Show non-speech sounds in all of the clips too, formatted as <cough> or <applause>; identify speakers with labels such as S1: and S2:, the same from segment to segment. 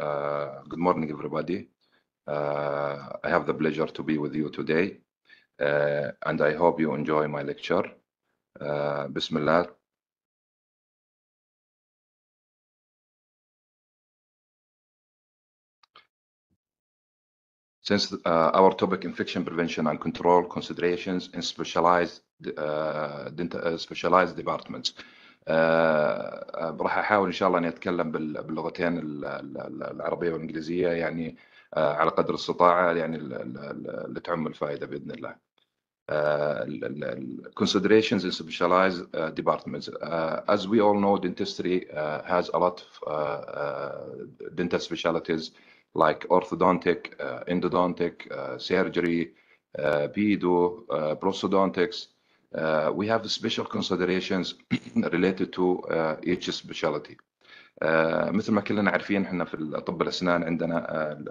S1: Uh, good morning, everybody. Uh, I have the pleasure to be with
S2: you today, uh, and I hope you enjoy my lecture. Uh, Bismillah. Since uh, our topic infection
S1: prevention and control considerations in specialized uh, specialized departments, راح احاول ان شاء الله اني اتكلم باللغتين العربيه والانجليزيه يعني على قدر الاستطاعه يعني اللي تعم الفائده باذن الله. Considerations in specialized departments. As we all know, dentistry has a lot of dental specialties like orthodontic, endodontic, surgery, pedo, prosthodontics. Uh, we have special considerations <clears throat> related to uh, each specialty. Uh, مثل ما كلنا عارفين احنا في طب الاسنان عندنا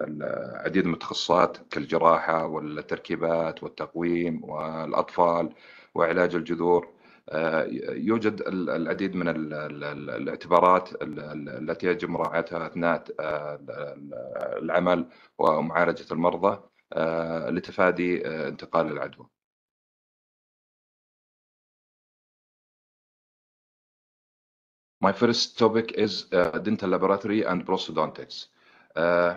S1: العديد من التخصصات كالجراحه والتركيبات والتقويم والاطفال وعلاج الجذور يوجد العديد من الاعتبارات التي يجب مراعاتها اثناء العمل ومعالجه المرضى لتفادي
S2: انتقال العدوى. My first topic is uh, dental laboratory and
S1: prosthodontics. Uh,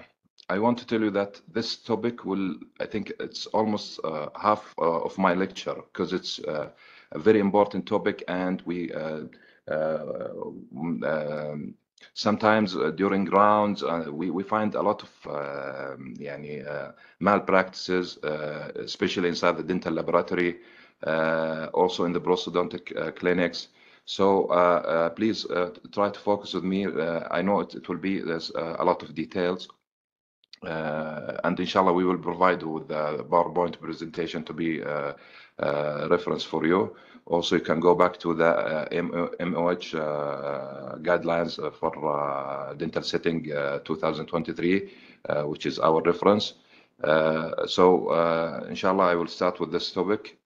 S1: I want to tell you that this topic will, I think it's almost uh, half uh, of my lecture because it's uh, a very important topic and we uh, um, sometimes during rounds we, we find a lot of yani, malpractices, especially inside the dental laboratory, also in the prosthodontic clinics. So uh, uh, please uh, try to focus with me. I know it, it, will be there's a lot of details. and inshallah, we will provide with the PowerPoint presentation to be reference for you. Also, you can go back to the uh, MOH uh, guidelines for uh, dental setting 2023, which is our reference. so, inshallah, I will start with this topic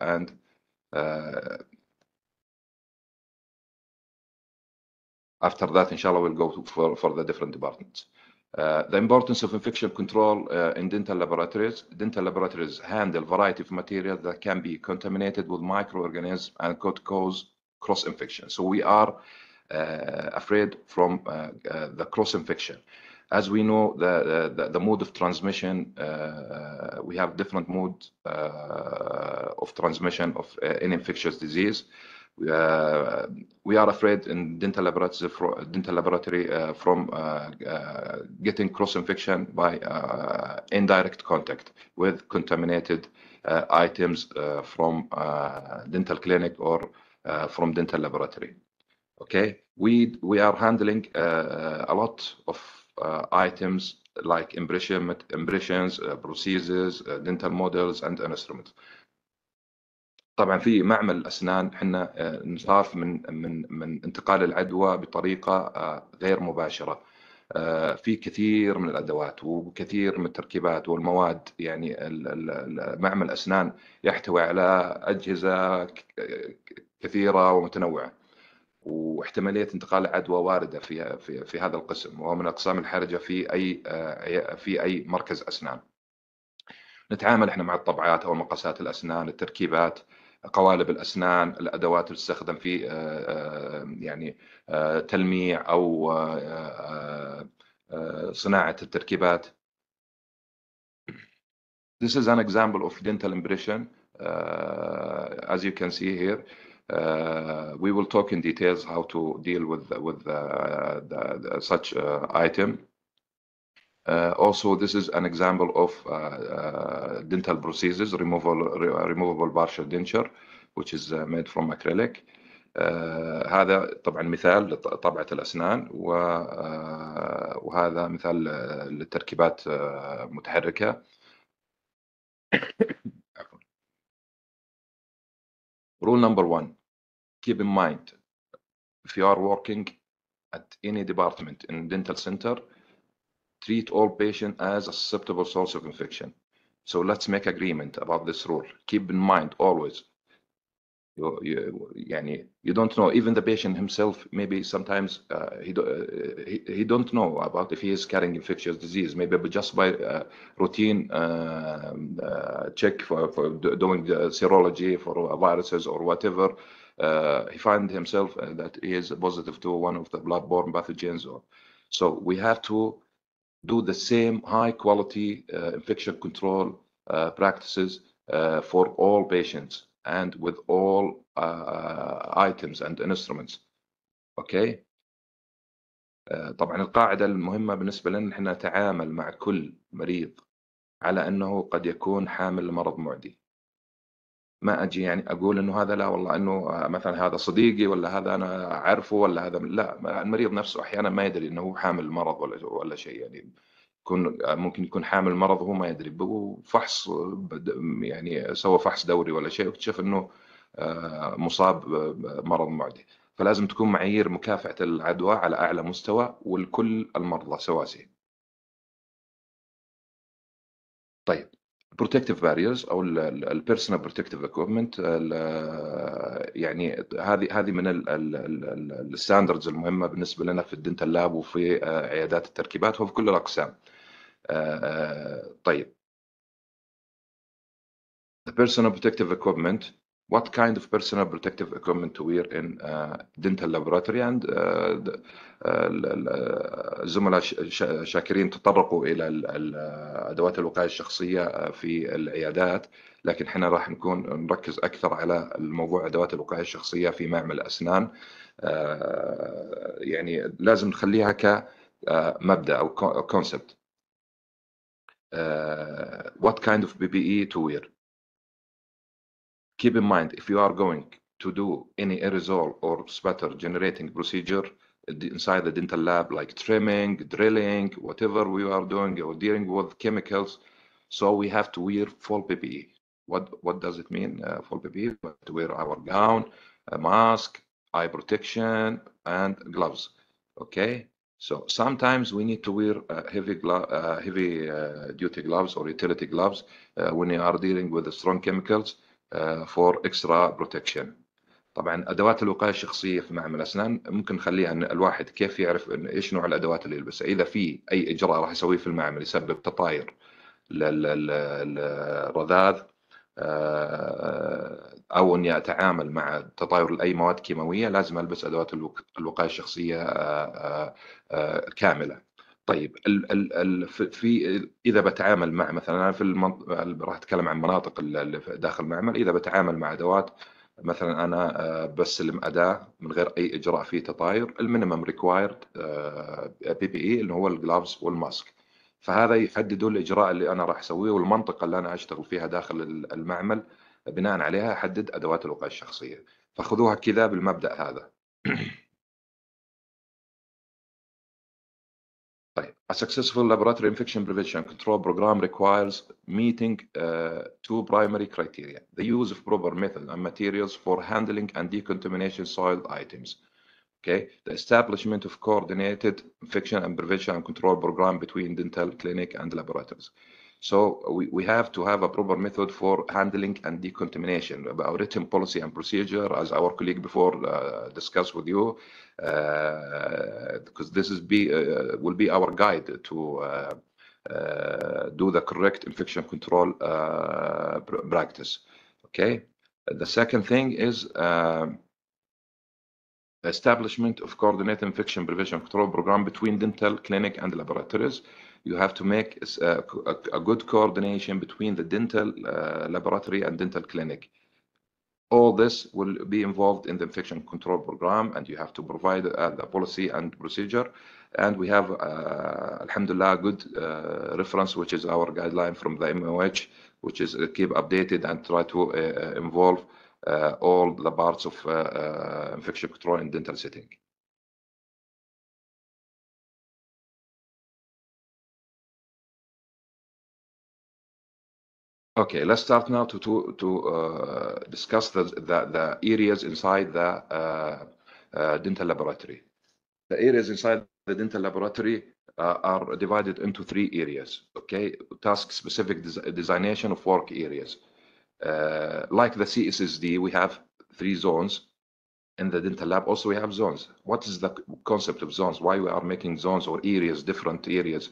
S1: and
S3: After that, inshallah, we'll go for, for the different
S1: departments. Uh, the importance of infection control uh, in dental laboratories. Dental laboratories handle variety of material that can be contaminated with microorganisms and could cause cross-infection. So we are uh, afraid from uh, uh, the cross-infection. As we know, the, the, the mode of transmission, uh, we have different mode of transmission of an infectious disease. Uh, we are afraid in dental laboratory, uh, dental laboratory uh, from getting cross-infection by indirect contact with contaminated items from dental clinic or from dental laboratory. Okay, we we are handling a lot of items like impression, impressions, procedures, dental models, and instruments. طبعا في معمل الاسنان احنا آه، نخاف من من من انتقال العدوى بطريقه آه، غير مباشره آه، في كثير من الادوات وكثير من التركيبات والمواد يعني معمل الاسنان يحتوي على اجهزه كثيره ومتنوعه واحتماليه انتقال العدوى وارده في في في هذا القسم وهو من الاقسام الحرجه في اي في اي مركز اسنان. نتعامل احنا مع الطبعات او مقاسات الاسنان التركيبات قوالب الاسنان الادوات اللي تستخدم في يعني تلميع او صناعه التركيبات This is an example of dental impression uh, as you can see here uh, we will talk in details how to deal with with uh, the, the, such uh, item Uh, also, this is an example of uh, uh, dental prosthesis, removal, re uh, removable partial denture, which is uh, made from acrylic. Uh, هذا طبعا مثال لطبعة الأسنان وهذا مثال للتركيبات متحركة
S3: Rule number one,
S1: keep in mind if you are working at any department in dental center treat all patients as a susceptible source of infection. So let's make agreement about this rule. Keep in mind always. You, you, you don't know. Even the patient himself, maybe sometimes uh, he, do, uh, he, he don't know about if he is carrying infectious disease. Maybe just by uh, routine uh, uh, check for, for doing the serology for viruses or whatever, uh, he find himself that he is positive to one of the bloodborne pathogens. Or, so we have to do the same high quality infection control practices for all patients and with all items and instruments Uh, طبعا القاعدة المهمة بالنسبة لنا نحن نتعامل مع كل مريض على أنه قد يكون حامل لمرض معدي ما اجي يعني اقول انه هذا لا والله انه آه، مثلا هذا صديقي ولا هذا انا اعرفه ولا هذا لا المريض نفسه احيانا ما يدري انه هو حامل مرض ولا ولا شيء يعني يكون آه، ممكن يكون حامل مرض وهو ما يدري وفحص يعني سوى فحص دوري ولا شيء واكتشف انه آه، مصاب بمرض معدي فلازم تكون معايير مكافحه العدوى على اعلى مستوى ولكل المرضى
S3: سواسيه. طيب بروتكتيف
S1: باريرز او البيرسونال بروتكتيف اكويبمنت يعني هذه هذه من الستاندردز المهمه بالنسبه لنا في الدنتال لاب وفي آه، عيادات التركيبات وفي كل الاقسام. آه، آه، طيب. The personal protective equipment what kind of personal protective equipment to wear in uh, dental laboratory and uh, uh, الزملاء شاكرين تطرقوا الى ادوات الوقايه الشخصيه آه، في العيادات لكن احنا راح نكون نركز اكثر على الموضوع ادوات الوقايه الشخصيه في معمل الاسنان آه، يعني لازم نخليها كمبدا آه، او كونسبت what kind of PPE to wear Keep in mind, if you are going to do any aerosol or spatter generating procedure uh, inside the dental lab, like trimming, drilling, whatever we are doing or dealing with chemicals, so we have to wear full PPE. What, what does it mean, uh, full PPE? We have to wear our gown, a mask, eye protection, and gloves, okay? So sometimes we need to wear uh, heavy, glo- uh, heavy uh, duty gloves or utility gloves uh, when you are dealing with strong chemicals. فور اكسترا بروتكشن طبعا ادوات الوقايه الشخصيه في معمل الاسنان ممكن نخليها ان الواحد كيف يعرف إن ايش نوع الادوات اللي يلبسها اذا في اي اجراء راح يسويه في المعمل يسبب تطاير للرذاذ آه، او اني اتعامل مع تطاير لاي مواد كيماويه لازم البس ادوات الوقايه الشخصيه آه، آه، كامله طيب الـ الـ الـ في اذا بتعامل مع مثلا انا في المنط... راح اتكلم عن مناطق اللي داخل المعمل اذا بتعامل مع ادوات مثلا انا آه، بسلم اداه من غير اي اجراء فيه تطاير المينيمم ريكوايرد آه، بي بي اي اللي هو الجلافز والماسك فهذا يحددوا الاجراء اللي انا راح اسويه والمنطقه اللي انا اشتغل فيها داخل المعمل بناء عليها احدد ادوات الوقايه الشخصيه فخذوها كذا
S3: بالمبدا هذا <clears throat>
S1: A successful laboratory infection prevention control program requires meeting uh, two primary criteria, the use of proper methods and materials for handling and decontamination soiled items. Okay, the establishment of coordinated infection and prevention and control program between dental clinic and laboratories. So uh, we, we have to have a proper method for handling and decontamination. Our written policy and procedure, as our colleague before uh, discussed with you, uh, because this is be uh, will be our guide to uh, uh, do the correct infection control practice. Okay. The second thing is um, establishment of coordinated infection prevention control program between dental clinic and laboratories you have to make a, uh, a, a good coordination between the dental uh, laboratory and dental clinic. All this will be involved in the infection control program, and you have to provide uh, the policy and procedure. And we have, alhamdulillah, good reference, which is our guideline from the MOH, which is keep updated and try to involve all the parts of
S2: infection control in dental setting. Okay,
S1: let's start now to, to, to uh, discuss the, the, the, areas inside the uh, uh, dental laboratory. The areas inside the dental laboratory uh, are divided into three areas, okay? Task-specific des designation of work areas. Uh, like the CSSD, we have three zones. In the dental lab also we have zones. What is the concept of zones? Why we are making zones or areas, different areas?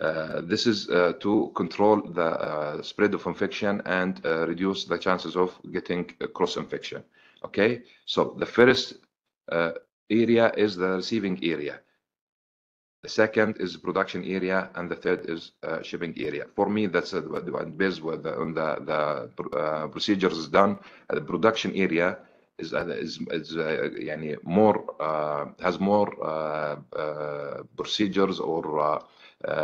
S1: Uh, this is uh, to control the uh, spread of infection and reduce the chances of getting cross infection. Okay, so the first area is the receiving area. The second is production area, and the third is uh, shipping area. For me, that's based on the, the, the uh, procedures is done. Uh, the production area is is, is يعني more has more procedures or any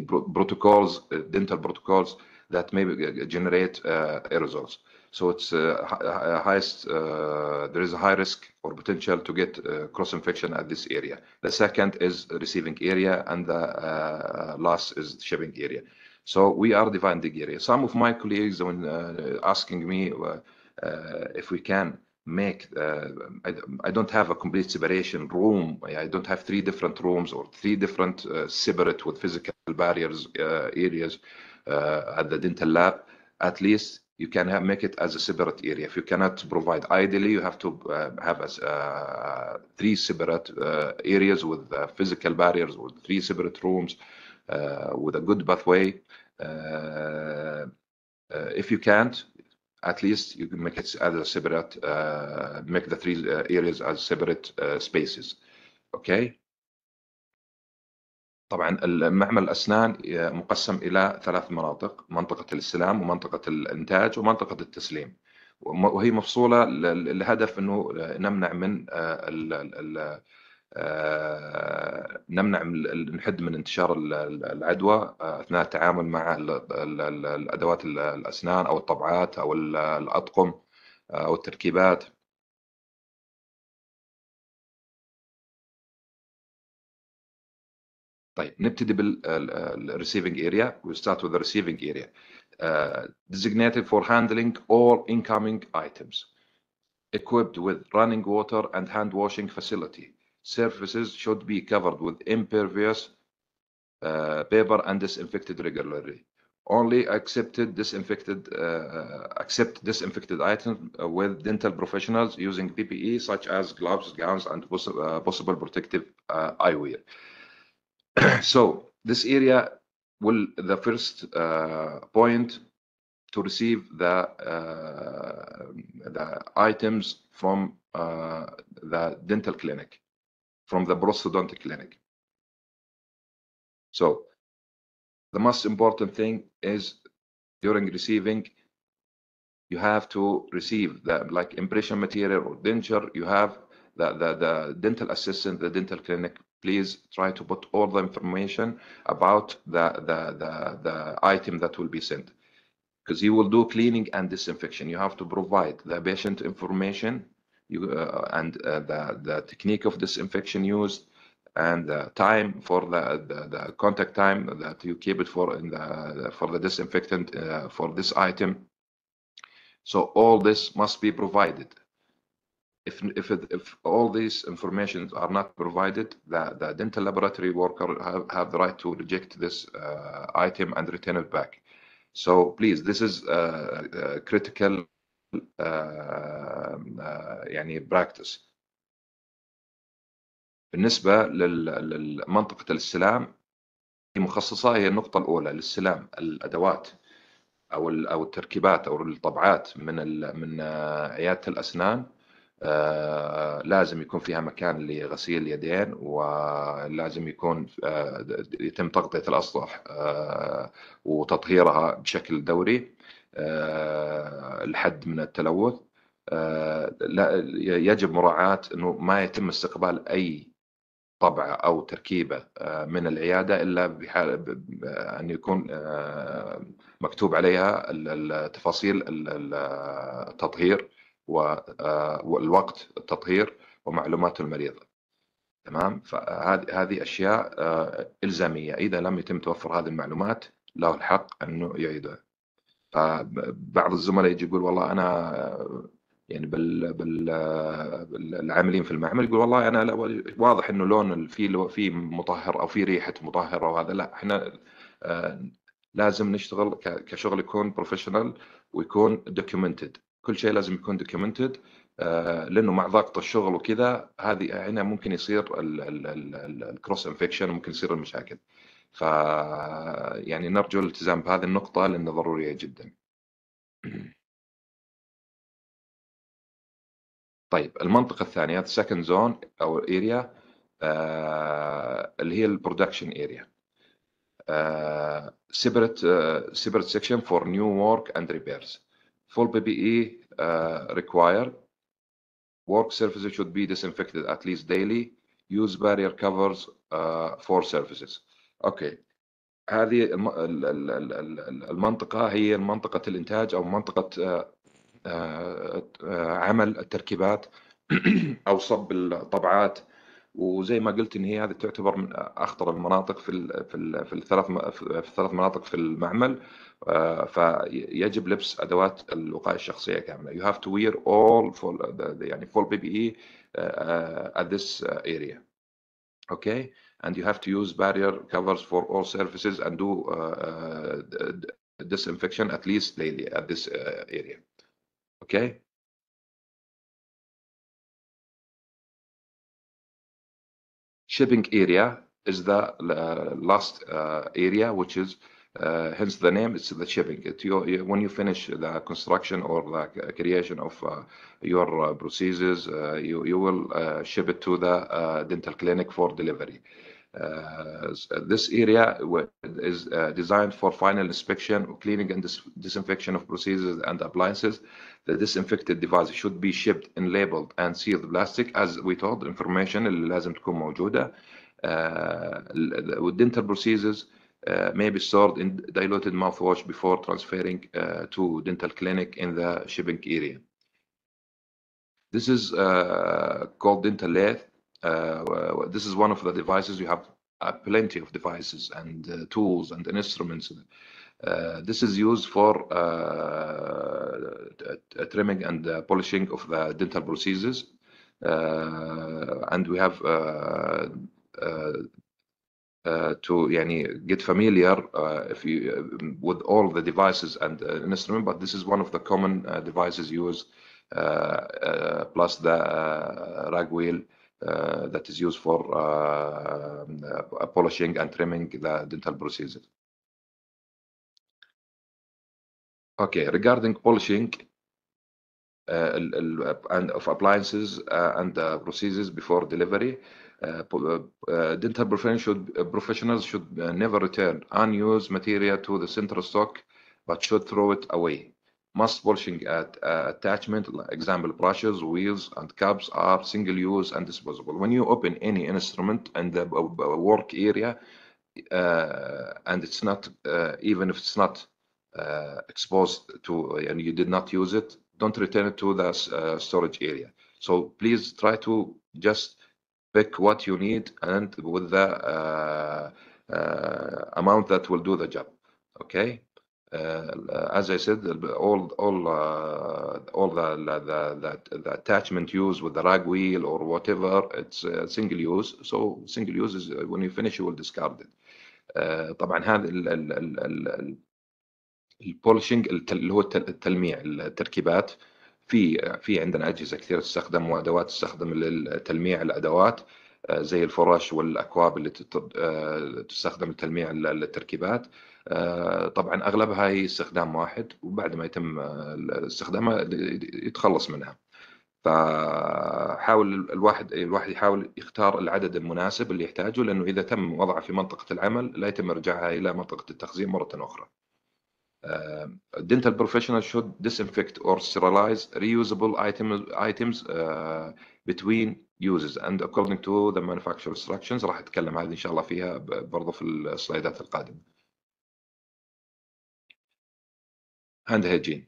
S1: um, protocols uh, dental protocols that maybe generate uh, aerosols so it's uh, highest there is a high risk or potential to get cross infection at this area the second is receiving area and the last is shipping area so we are defining the area some of my colleagues when asking me if we can make uh, I, I, don't have a complete separation room i don't have three different rooms or three different uh, separate with physical barriers uh, areas uh, at the dental lab at least you can have, make it as a separate area if you cannot provide ideally you have to uh, have as uh, three separate areas with physical barriers or three separate rooms with a good pathway if you can't at least you can make it as a separate, uh, make the three uh, areas as separate uh, spaces. Okay. طبعا معمل الأسنان آه، مقسم إلى ثلاث مناطق منطقة الاستلام ومنطقة الإنتاج ومنطقة التسليم وهي مفصولة الهدف أنه آه، نمنع من آه، نمنع نحد من انتشار العدوى اثناء التعامل مع الادوات
S2: الاسنان او الطبعات او الاطقم او التركيبات طيب نبتدي بالريسيفنج اريا we start with the receiving area
S1: uh, designated for handling all incoming items equipped with running water and hand washing facility surfaces should be covered with impervious uh, paper and disinfected regularly. Only accepted disinfected uh, uh accept disinfected items uh, with dental professionals using PPE such as gloves, gowns, and poss uh, possible protective uh, eyewear. <coughs> so this area will the first point to receive the the items from the dental clinic from the prosthodontic clinic.
S3: So the most important thing is
S1: during receiving, you have to receive the like impression material or denture. You have the, the, the dental assistant, the dental clinic, please try to put all the information about the, the, the, the item that will be sent because you will do cleaning and disinfection. You have to provide the patient information you, uh, and uh, the, the technique of disinfection used and the time for the, the, the, contact time that you keep it for in the for the disinfectant uh, for this item so all this must be provided if if, it, if all these informations are not provided the, the dental laboratory worker have, have the right to reject this uh, item and return it back so please this is uh, uh critical آه، يعني براكتس بالنسبة لمنطقة الاستلام المخصصه هي النقطة الأولى لاستلام الأدوات أو أو التركيبات أو الطبعات من من عيادة الأسنان آه، لازم يكون فيها مكان لغسيل اليدين ولازم يكون آه، يتم تغطية الأسطح وتطهيرها بشكل دوري آه، الحد من التلوث آه، لا يجب مراعاة أنه ما يتم استقبال أي طبعة أو تركيبة آه، من العيادة إلا بحال أن يكون مكتوب عليها تفاصيل التطهير والوقت التطهير ومعلومات المريض تمام فهذه هذه أشياء إلزامية إذا لم يتم توفر هذه المعلومات له الحق أنه يعيدها فبعض الزملاء يجي يقول والله انا يعني بال بالعاملين في المعمل يقول والله انا لا واضح انه لون في في مطهر او في ريحه مطهر وهذا لا احنا آه، لازم نشتغل كشغل يكون بروفيشنال ويكون دوكيومنتد كل شيء لازم يكون دوكيومنتد آه، لانه مع ضغط الشغل وكذا هذه هنا ممكن يصير الكروس انفكشن ممكن يصير المشاكل ف يعني نرجو الالتزام بهذه النقطة لأنها
S3: ضرورية جدا. <clears throat>
S1: طيب المنطقة الثانية السكند زون أو اريا آه، اللي هي البرودكشن أريا. سيبرت سيبرت سيكشن فور نيو ورك أند ريبيرز. فول بي بي اي ريكواير ورك سيرفيسز شود بي at ات ليست ديلي يوز بارير كفرز فور سيرفيسز اوكي هذه المنطقه هي منطقه الانتاج او منطقه آه، آه، آه، عمل التركيبات <clears throat> او صب الطبعات وزي ما قلت ان هي هذه تعتبر من اخطر المناطق في في الثلاث في الثلاث مناطق في المعمل فيجب لبس ادوات الوقايه الشخصيه كامله يو هاف تو وير اول يعني فول بي بي اي at this area okay and you have to use barrier covers for all surfaces and do uh, uh,
S2: disinfection at least daily at this uh, area okay shipping area
S1: is the uh, last uh, area which is uh, hence the name, it's the shipping. It, when you finish the construction or the creation of uh, your uh, procedures, you, you will ship it to the dental clinic for delivery. Uh, this area is uh, designed for final inspection, cleaning and dis disinfection of procedures and appliances. The disinfected device should be shipped in labeled and sealed plastic as we told information اللي لازم تكون موجودة. Uh, dental procedures uh, May be stored in diluted mouthwash before transferring uh, to dental clinic in the shipping area. This is uh, called dental lathe. this is one of the devices. You have plenty of devices and tools and instruments. Uh, this is used for uh, trimming and uh, polishing of the dental procedures. and we have uh, to get familiar uh, if you uh, with all the devices and an instrument, but this is one of the common devices used plus the rag wheel that is used for polishing and trimming the dental procedure. Okay, regarding polishing and of appliances and procedures before delivery, uh, uh, uh, dental profession should, professionals should never return unused material to the central stock, but should throw it away. Must washing at, attachment, example brushes, wheels, and caps are single-use and disposable. When you open any instrument in the work area, and it's not, even if it's not uh, exposed to and you did not use it, don't return it to the uh, storage area. So please try to just pick what you need and with the uh, uh, amount that will do the job. Okay. Uh, as I said, all all all the the, the the attachment used with the rag wheel or whatever, it's single use. So single use is when you finish, you will discard it. طبعا هذا البولشنج اللي هو التلميع التركيبات في في عندنا اجهزه كثير تستخدم وادوات تستخدم لتلميع الادوات آه، زي الفرش والاكواب اللي آه، تستخدم لتلميع التركيبات آه، طبعا اغلبها هي استخدام واحد وبعد ما يتم استخدامها يتخلص منها فحاول الواحد الواحد يحاول يختار العدد المناسب اللي يحتاجه لانه اذا تم وضعه في منطقه العمل لا يتم ارجاعها الى منطقه التخزين مره اخرى. Um, dental professionals should disinfect or sterilize reusable item, items uh, between uses and according to the manufacturer instructions راح اتكلم هذه ان شاء الله فيها برضه في السلايدات القادمه. Hand hygiene.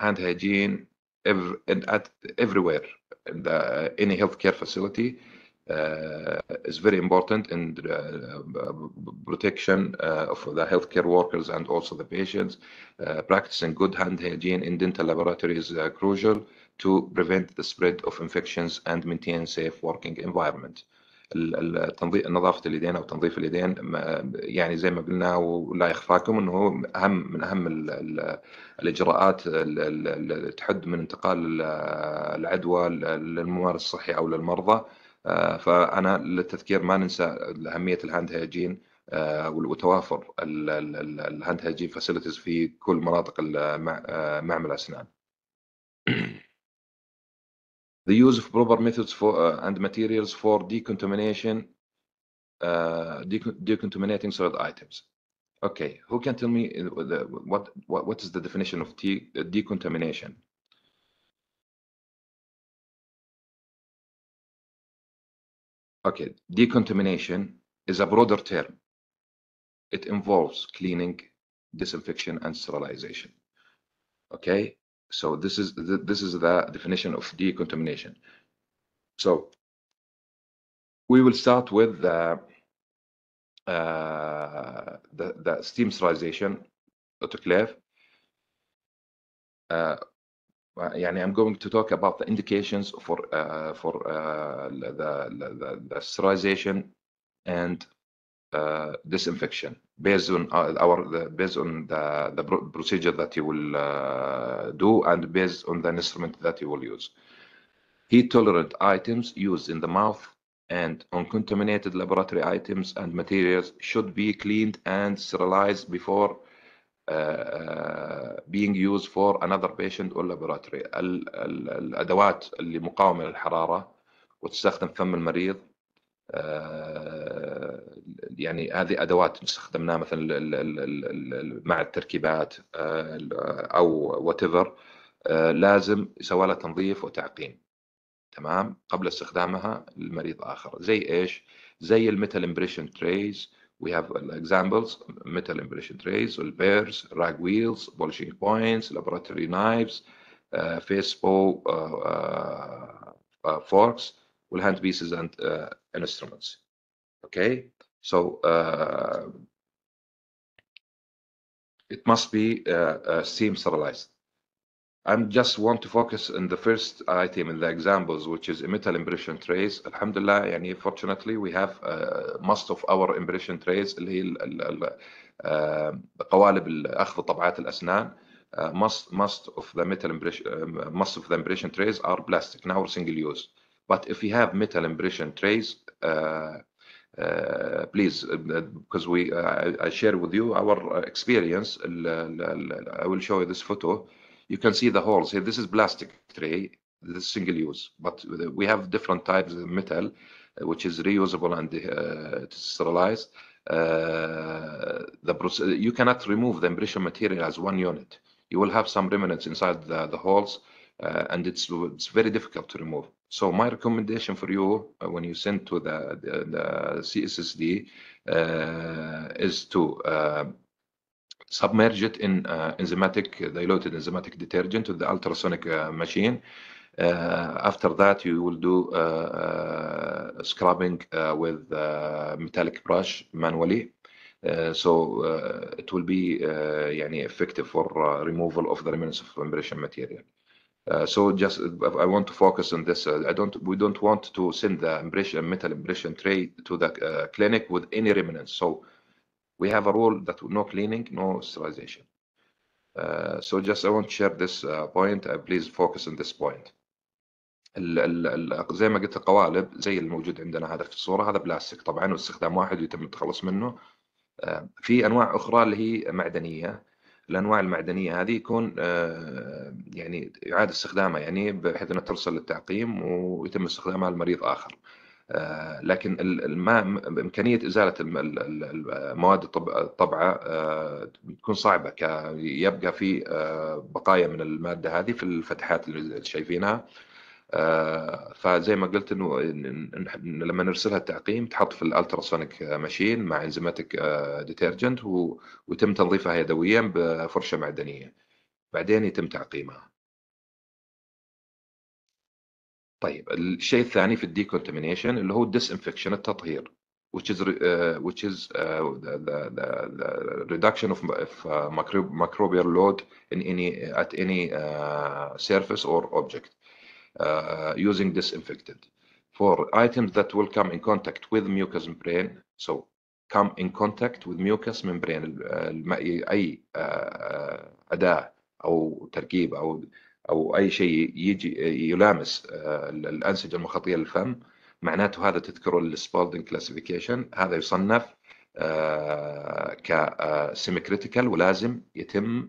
S1: Hand hygiene every, at everywhere in the, any healthcare facility is very important in the, protection of the healthcare workers and also the patients. practicing good hand hygiene in dental laboratories is crucial to prevent the spread of infections and maintain safe working environment. التنظيف نظافه اليدين او تنظيف اليدين يعني زي ما قلنا ولا يخفاكم انه اهم من اهم الـ الـ الاجراءات اللي تحد من انتقال العدوى للممارس الصحي او للمرضى فانا للتذكير ما ننسى اهميه الهاند هيجين وتوافر الهاند هيجين فاسيلتيز في كل مناطق معمل الاسنان. The use of proper methods for, uh, and materials for decontamination uh, decontaminating solid items. Okay, who can tell me the, what, what
S2: what is the definition of decontamination? Okay, decontamination is
S3: a
S1: broader term. It involves cleaning, disinfection, and sterilization. Okay, so this is the, this is the definition of decontamination.
S3: So we will start with the
S1: uh, the, the steam sterilization autoclave. Uh, يعني I'm going to talk about the indications for uh, for uh, the, the, the sterilization and uh, disinfection based on uh, our the, based on the the procedure that you will uh, do and based on the instrument that you will use. Heat tolerant items used in the mouth and uncontaminated laboratory items and materials should be cleaned and sterilized before آه، آه، being used for another patient or laboratory الادوات اللي مقاومه للحراره وتستخدم فم المريض آه، يعني هذه ادوات استخدمناها مثلا مع التركيبات او وات لازم يسوى لها تنظيف وتعقيم تمام قبل استخدامها لمريض اخر زي ايش زي الميتال امبريشن تريز We have uh, examples, metal impression trays, oil pairs, rag wheels, polishing points, laboratory knives, uh, face bow uh, uh, uh forks, will handpieces and uh, instruments. Okay, so it must be seam sterilized. I just want to focus on the first item in the examples, which is metal impression trace. Alhamdulillah, يعني fortunately we have uh, most of our impression trace اللي هي ال uh, أخذ طبعات الأسنان. Uh, most most of the metal impression uh, most of the impression trays are plastic now single use. But if you have metal impression trays, uh, uh, please, uh, because we uh, I, I share with you our experience. I will show you this photo you can see the holes here. This is plastic tray, this is single use, but we have different types of metal, uh, which is reusable and uh, sterilized. Uh, the uh, you cannot remove the impression material as one unit. You will have some remnants inside the, the holes, uh, and it's it's very difficult to remove. So my recommendation for you uh, when you send to the the, the CSSD uh, is to uh, submerge it in uh, enzymatic uh, diluted enzymatic detergent with the ultrasonic uh, machine. after that, you will do scrubbing with metallic brush manually. Uh, so uh, it will be uh, effective for removal of the remnants of impression material. so just I want to focus on this. I don't. We don't want to send the impression metal impression tray to the clinic with any remnants. So we have a rule that no cleaning, no sterilization. Uh, so just I want to share this uh, point. Uh, please focus on this point. ال ال ال زي ما قلت القوالب زي الموجود عندنا هذا في الصورة هذا بلاستيك طبعا واستخدام واحد ويتم التخلص منه. Uh, في أنواع أخرى اللي هي معدنية. الأنواع المعدنية هذه يكون uh, يعني إعادة استخدامها يعني بحيث أنها ترسل للتعقيم ويتم استخدامها لمريض آخر. Uh, آه، لكن امكانيه ازاله المواد الطبعه آه، تكون صعبه يبقى في آه، بقايا من الماده هذه في الفتحات اللي شايفينها فزي ما قلت انه لما نرسلها التعقيم تحط في الالتراسونيك ماشين مع انزيماتيك ديترجنت ويتم تنظيفها يدويا بفرشه معدنيه
S3: بعدين يتم تعقيمها
S1: طيب الشيء الثاني في الديكونتامينيشن اللي هو الديسانفكشن التطهير which is uh, which is uh, the, the, the reduction of, of uh, microbial load in any at any uh, surface or object uh, using disinfected for items that will come in contact with mucous membrane so come in contact with mucous membrane اي اداه او تركيب او او اي شيء يجي يلامس آه، الانسجه المخاطيه للفم معناته هذا تذكره السبولدن كلاسيفيكيشن هذا يصنف كسيمي آه، كريتيكال آه، ولازم يتم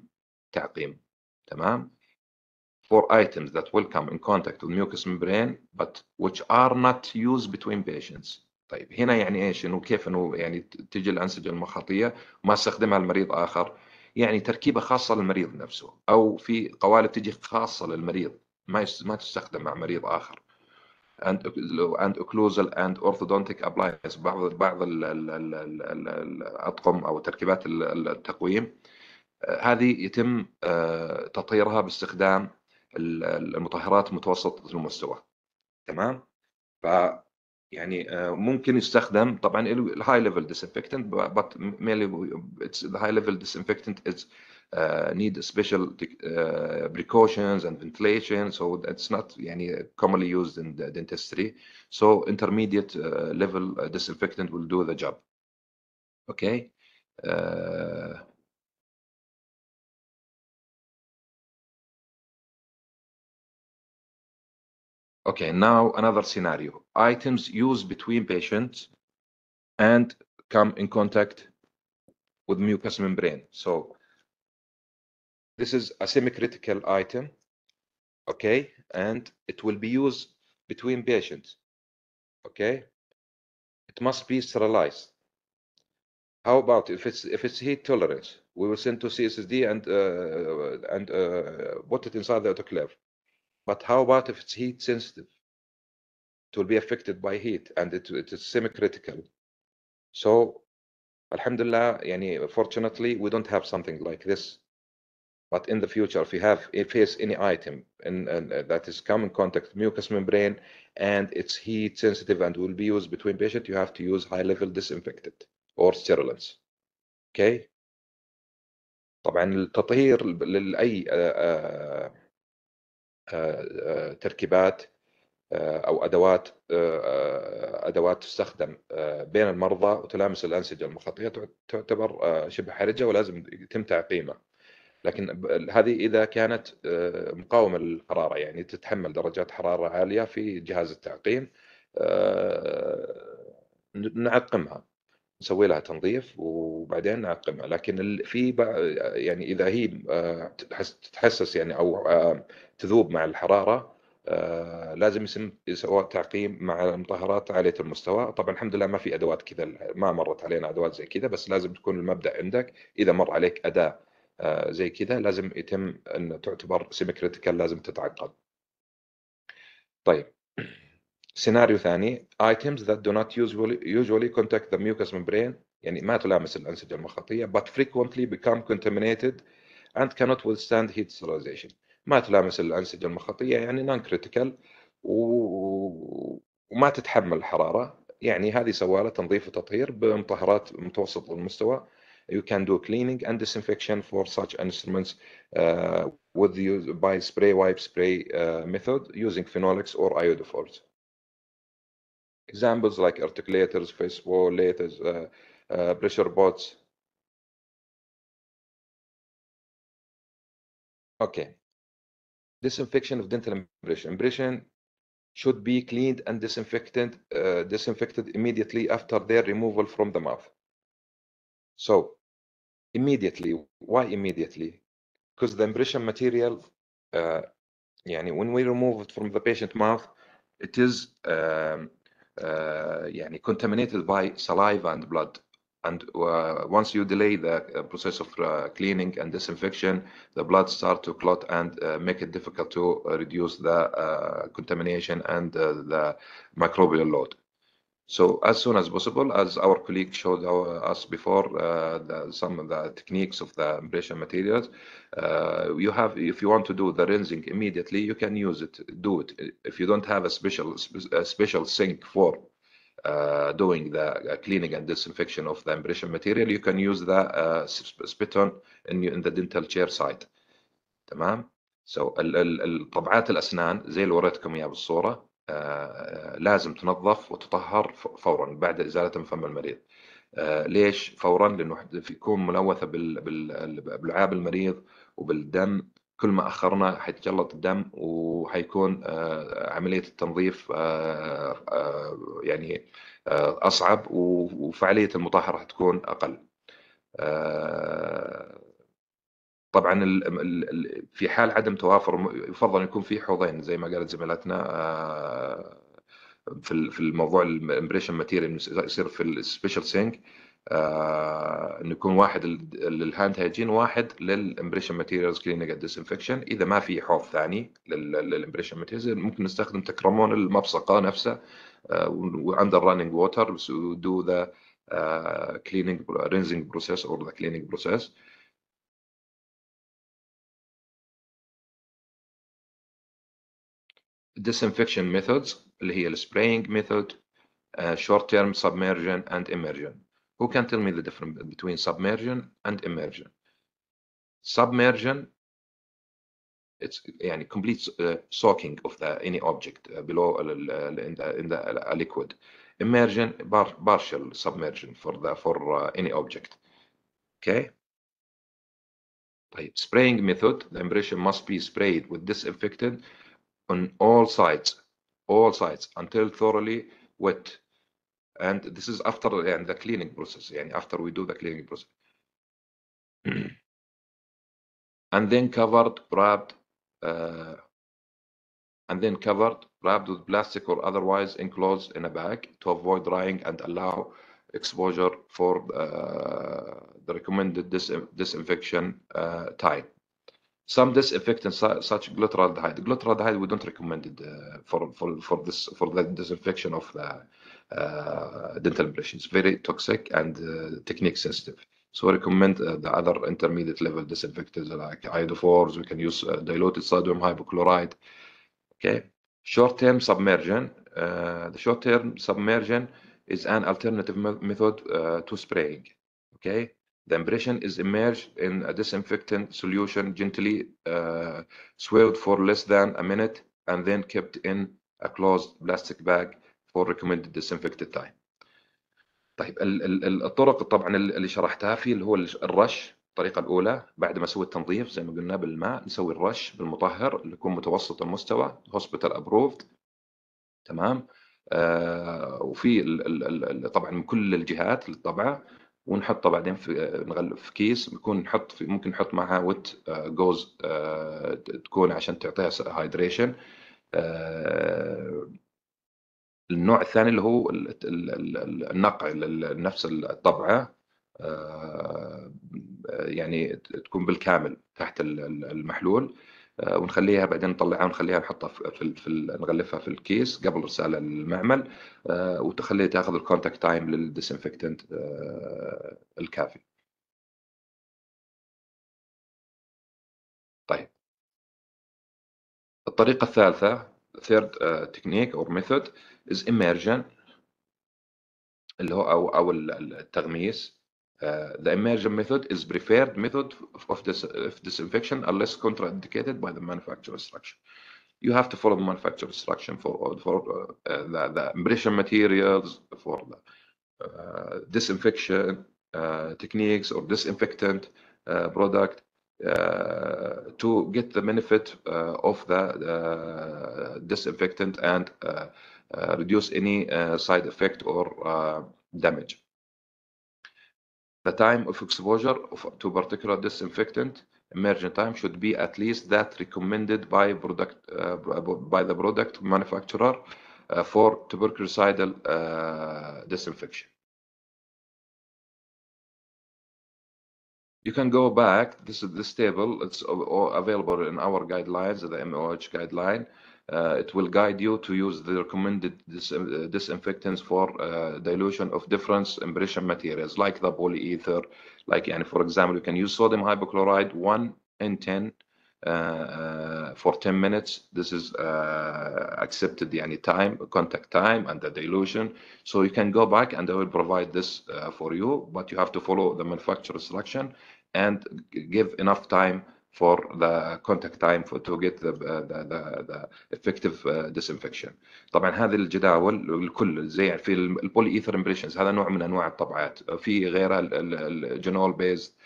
S1: تعقيم تمام for items that will come in contact with mucous membrane but which are not used between patients طيب هنا يعني ايش انه كيف انه يعني تجي الانسجه المخاطيه وما استخدمها المريض اخر يعني تركيبه خاصه للمريض نفسه او في قوالب تجي خاصه للمريض ما ما تستخدم مع مريض اخر and and occlusal and orthodontic appliances بعض بعض الاطقم او تركيبات التقويم آه، هذه يتم آه، تطهيرها باستخدام المطهرات متوسطه المستوى تمام ف يعني ممكن يستخدم طبعا الهاي ليفل ديسانفكتنت but mainly it's the high level disinfectant is uh, need special precautions and ventilation so it's not يعني commonly used in dentistry so intermediate level disinfectant will do the job
S2: okay Okay, now another scenario. Items used between patients and
S1: come in contact with mucous membrane. So this is a semi-critical item, okay, and it will be used between patients, okay? It must be sterilized. How about if it's if it's heat tolerance? We will send to CSSD and uh, and uh, put it inside the autoclave. But how about if it's heat sensitive? It will be affected by heat and it, it is semi-critical. So, alhamdulillah, yani, fortunately, we don't have something like this. But in the future, if you have, if there's any item in, in, uh, that is come in contact mucous membrane and it's heat sensitive and will be used between patient, you have to use high level disinfectant or sterilants. Okay. طبعا التطهير لاي تركيبات او ادوات ادوات تستخدم بين المرضى وتلامس الانسجه المخاطيه تعتبر شبه حرجه ولازم يتم تعقيمها. لكن هذه اذا كانت مقاومه للحراره يعني تتحمل درجات حراره عاليه في جهاز التعقيم نعقمها نسوي لها تنظيف وبعدين نعقمها لكن في يعني اذا هي آه، تتحسس يعني او آه، تذوب مع الحراره آه، لازم لازم يسوى تعقيم مع المطهرات عاليه المستوى طبعا الحمد لله ما في ادوات كذا ما مرت علينا ادوات زي كذا بس لازم تكون المبدا عندك اذا مر عليك اداه آه، زي كذا لازم يتم ان تعتبر سيمي كريتيكال لازم تتعقد طيب سيناريو ثاني items that do not usually, usually contact the mucous membrane يعني ما تلامس الأنسجة المخاطية but frequently become contaminated and cannot withstand heat sterilization ما تلامس الأنسجة المخاطية يعني نون كريتيكال وما تتحمل الحرارة يعني هذه سوالة تنظيف وتطهير بمطهرات متوسط المستوى you can do cleaning and disinfection for such instruments uh, with you use, by spray wipe spray uh, method using phenolics or iodophores. Examples like articulators, face wall, lathes uh,
S2: uh, pressure bots. Okay, disinfection of dental impression. Impression should
S1: be cleaned and disinfected, uh, disinfected immediately after their removal from the mouth. So immediately, why immediately? Because the impression material, uh, when we remove it from the patient mouth, it is um, uh, contaminated by saliva and blood and uh, once you delay the uh, process of uh, cleaning and disinfection, the blood start to clot and uh, make it difficult to uh, reduce the uh, contamination and the microbial load. So as soon as possible, as our colleague showed us before, uh, the, some of the techniques of the abrasion materials, uh, you have, if you want to do the rinsing immediately, you can use it, do it. If you don't have a special a special sink for uh, doing the uh, cleaning and disinfection of the impression material you can use the uh, spiton in, in the dental chair side. تمام سو ال الطبعات الاسنان زي اللي وريتكم اياها بالصوره uh, uh لازم تنظف وتطهر فورا بعد ازاله من فم المريض uh, ليش فورا لانه يكون ملوثه بلعاب المريض وبالدم كل ما اخرنا حيتجلط الدم وحيكون آه، عمليه التنظيف آه، آه، يعني اصعب وفعاليه المطهره تكون اقل طبعا في حال عدم توافر يفضل يكون في حوضين زي ما قالت زميلتنا في في الموضوع الامبريشن ماتيريال يصير في السبيشال سينك آه، انه يكون واحد للهاند هايجين واحد للامبريشن ماتيريالز كلينيكال ديسانفكشن اذا ما في حوض ثاني للامبريشن ماتيريالز ممكن نستخدم تكرمون المبصقه نفسها وعند الرننج ووتر دو ذا
S2: كليننج رينزنج بروسيس اور ذا كليننج بروسيس disinfection methods
S1: اللي هي السبرينج method uh, آه، short term submersion and immersion Who can tell me the difference between submersion and immersion? Submersion, it's يعني, complete uh, soaking of the, any object uh, below uh, uh in the, in the liquid. Immersion, bar, partial submersion for the for uh, any object. Okay. By spraying method, the impression must be sprayed with disinfectant on all sides, all sides until thoroughly wet and this is after and uh, the cleaning process and after we do the cleaning process <clears throat> and then covered wrapped uh, and then covered wrapped with plastic or otherwise enclosed in a bag to avoid drying and allow exposure for uh, the recommended dis disinfection uh, time some disinfectants such glutaraldehyde glutaraldehyde we don't recommend it uh, for, for for this for the disinfection of the uh, dental impressions, very toxic and uh, technique sensitive. So I recommend uh, the other intermediate level disinfectants like iodophores. We can use diluted sodium hypochlorite. Okay. Short-term submersion. the short-term submersion is an alternative method to spraying. Okay. The impression is immersed in a disinfectant solution, gently uh, swirled for less than a minute, and then kept in a closed plastic bag for recommended disinfected time. طيب الطرق طبعا اللي شرحتها في اللي هو الرش الطريقه الاولى بعد ما اسوي التنظيف زي ما قلنا بالماء نسوي الرش بالمطهر اللي يكون متوسط المستوى هوسبيتال ابروفد تمام آه وفي ال ال طبعا من كل الجهات للطبعه ونحطه بعدين في نغلف في كيس بيكون نحط في ممكن نحط معها وت جوز آه، آه، تكون عشان تعطيها هايدريشن آه النوع الثاني اللي هو النقع نفس الطبعه آه، يعني تكون بالكامل تحت المحلول آه، ونخليها بعدين نطلعها ونخليها نحطها في, في نغلفها في الكيس قبل ارسالها للمعمل آه، وتخليها تاخذ الكونتاكت تايم للديسانفكتنت
S2: الكافي. طيب الطريقه الثالثه ثيرد تكنيك اور
S1: ميثود is immersion, اللي هو او او التغميس Uh, the immersion method is preferred method of, this, of disinfection unless contraindicated by the manufacturer instruction. You have to follow the manufacturer instruction for, for uh, the, the immersion materials, for the uh, disinfection uh, techniques or disinfectant uh, product uh, to get the benefit of the disinfectant and uh, reduce any uh, side effect or uh, damage. The time of exposure of, to particular disinfectant emergent time should be at least that recommended by product uh, by the product manufacturer uh, for tuberculosidal uh, disinfection. You can go back. This is this table. It's available in our guidelines, the MOH guideline. Uh, it will guide you to use the recommended dis uh, disinfectants for uh, dilution of different impression materials like the polyether. Like, and for example, you can use sodium hypochlorite 1 in 10 uh, uh, for 10 minutes. This is uh, accepted any time, contact time, and the dilution. So you can go back and they will provide this for you, but you have to follow the manufacturer instruction and give enough time for the contact time for to get the, the, the, the effective uh, disinfection طبعا هذه الجداول الكل زي يعني في البولي ايثر امبريشنز هذا نوع من انواع الطبعات في غيرها الجنول بيز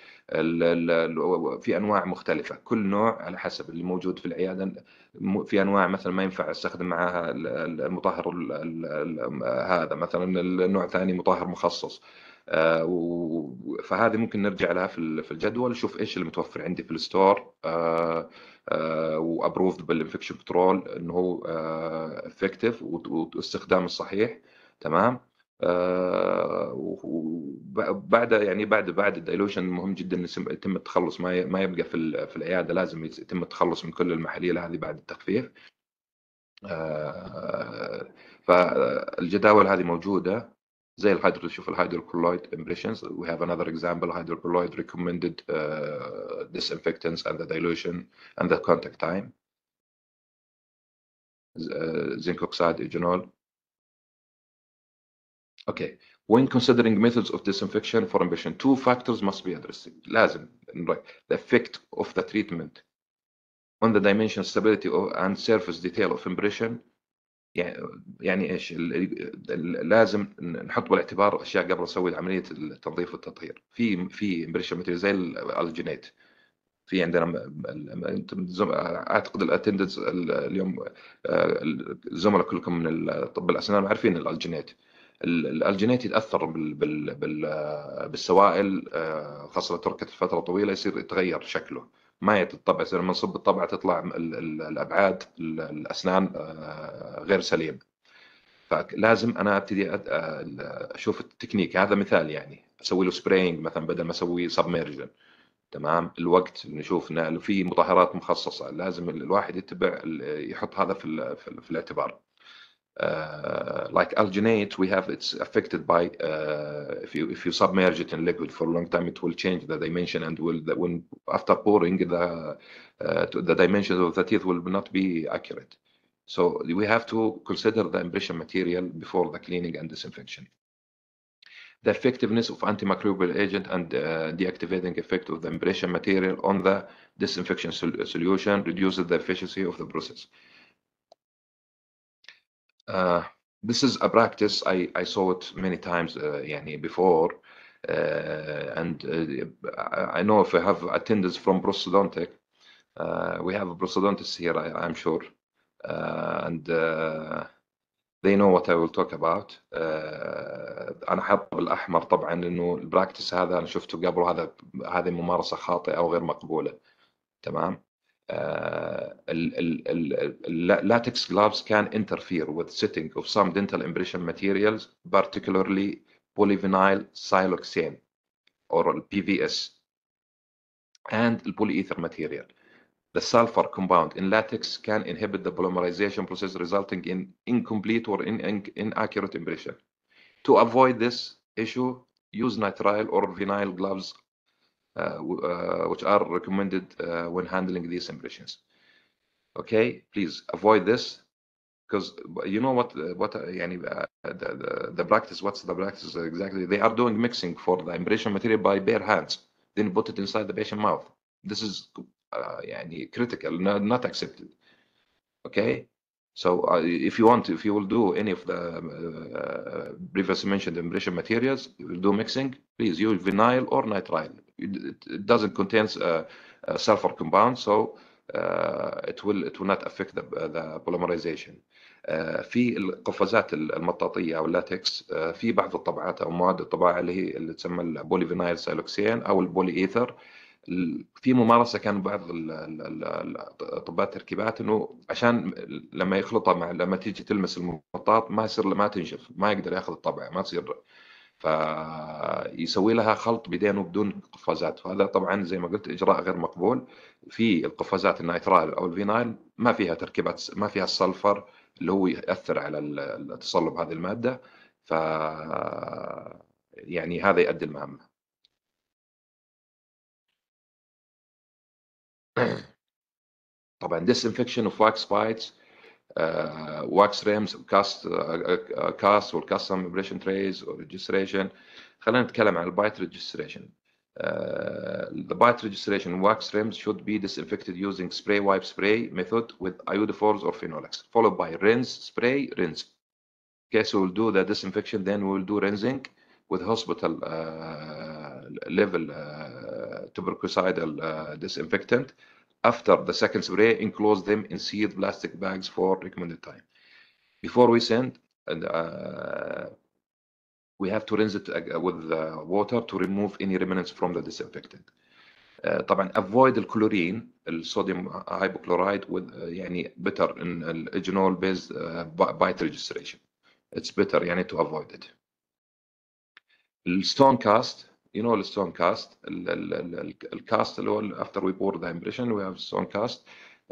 S1: في انواع مختلفه كل نوع على حسب اللي موجود في العياده في انواع مثلا ما ينفع استخدم معاها المطهر هذا مثلا النوع ثاني مطهر مخصص آه، فهذه ممكن نرجع لها في الجدول نشوف ايش اللي متوفر عندي في الستور وابروفد بالانفكشن كنترول انه هو افكتيف آه، واستخدامه الصحيح تمام آه، وبعد يعني بعد بعد الدايلوشن مهم جدا يتم التخلص ما ما يبقى في في العياده لازم يتم التخلص من كل المحاليل هذه بعد التخفيف فالجداول هذه موجوده زي الهيدرو شوف الهيدروكلويد impressions we have another example hydrocolloid recommended uh, disinfectants and the dilution and the contact time uh, zinc oxide eugenol okay when considering methods of disinfection for ambition two factors must be addressed لازم the effect of the treatment on the dimension stability of, and surface detail of impression يعني يعني ايش لازم نحط بالاعتبار اشياء قبل نسوي عمليه التنظيف والتطهير في في امبريشن ماتيريال زي الالجينيت في عندنا اعتقد الاتندنس اليوم آه، الزملاء كلكم من طب الاسنان عارفين الالجينيت الالجينيت يتاثر بالسوائل آه، خاصه لو تركت فتره طويله يصير يتغير شكله ما يتطبع زي لما نصب الطبعه تطلع الابعاد الاسنان آه، غير سليمه فلازم انا ابتدي آه، اشوف التكنيك هذا مثال يعني اسوي له سبرينج مثلا بدل ما اسوي سبميرجن تمام الوقت نشوف انه في مطهرات مخصصه لازم الواحد يتبع يحط هذا في, في الاعتبار Uh, like alginate, we have it's affected by uh, if you if you submerge it in liquid for a long time, it will change the dimension and will that when after pouring the uh, the dimensions of the teeth will not be accurate. So we have to consider the impression material before the cleaning and disinfection. The effectiveness of antimicrobial agent and uh, deactivating effect of the impression material on the disinfection sol solution reduces the efficiency of the process. Uh, this is a practice I, I saw it many times uh, يعني before uh, and uh, I know if I have attendants from prosthodontic uh, we have a prosthodontist here I, am sure and they know what I will talk about أنا حاط بالأحمر طبعا إنه البراكتس هذا أنا شفته قبل هذا هذه ممارسة خاطئة أو غير مقبولة تمام latex gloves can interfere with setting of some dental impression materials, particularly polyvinyl siloxane or PVS and polyether material. The sulfur compound in latex can inhibit the polymerization process resulting in incomplete or in, in, inaccurate impression. To avoid this issue, use nitrile or vinyl gloves uh, uh, which are recommended uh, when handling these impressions okay please avoid this because you know what what يعني, the, the, the practice what's the practice exactly they are doing mixing for the impression material by bare hands then put it inside the patient mouth this is uh, critical not, not accepted okay so uh, if you want, if you will do any of the uh, previously mentioned impression materials, you will do mixing, please use vinyl or nitrile. It, it doesn't contain uh, uh sulfur compound, so uh, it will it will not affect the, uh, the polymerization. في القفازات المطاطية او اللاتكس في بعض الطبعات او مواد الطباعة اللي هي اللي تسمى البولي فينايل سيلوكسين او البولي ايثر في ممارسه كان بعض اطباء التركيبات انه عشان لما يخلطها مع لما تيجي تلمس المطاط ما يصير ما تنشف ما يقدر ياخذ الطبعه ما تصير فيسوي لها خلط بدينه بدون قفازات وهذا طبعا زي ما قلت اجراء غير مقبول في القفازات النايترال او الفينايل ما فيها تركيبات ما فيها السلفر اللي هو ياثر على تصلب هذه الماده ف يعني هذا يؤدي المهمه <clears throat> طبعا ديسانفكشن اوف واكس cast واكس cast كاست كاست والكاستم امبريشن تريز ريجستريشن خلينا نتكلم عن البايت registration. the bite registration wax rims should be disinfected using spray wipe spray method with iodophores or phenolics followed by rinse spray rinse okay so we'll do the disinfection then we'll do rinsing with hospital uh, level uh, tuberculosidal disinfectant uh, after the second spray, enclose them in sealed plastic bags for recommended time. Before we send, and uh, we have to rinse it uh, with uh, water to remove any remnants from the disinfectant. Uh, طبعا avoid the sodium hypochlorite, with uh, يعني better in الجنول based bite registration. It's better يعني to avoid it. stone cast you know the كاست cast. اللي after we pour the impression we have stone cast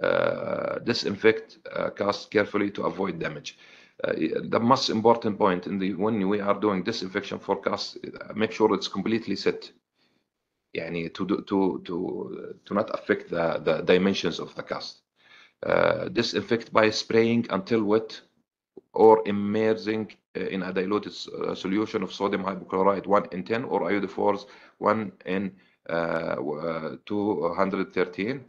S1: uh, disinfect uh, cast carefully to avoid damage uh, the most important point in the when we are doing disinfection for cast uh, make sure it's completely set يعني to do, to to to not affect the the dimensions of the cast uh, disinfect by spraying until wet or emerging in a diluted solution of sodium hypochlorite 1 in 10 or iodophores 1 in uh, 213.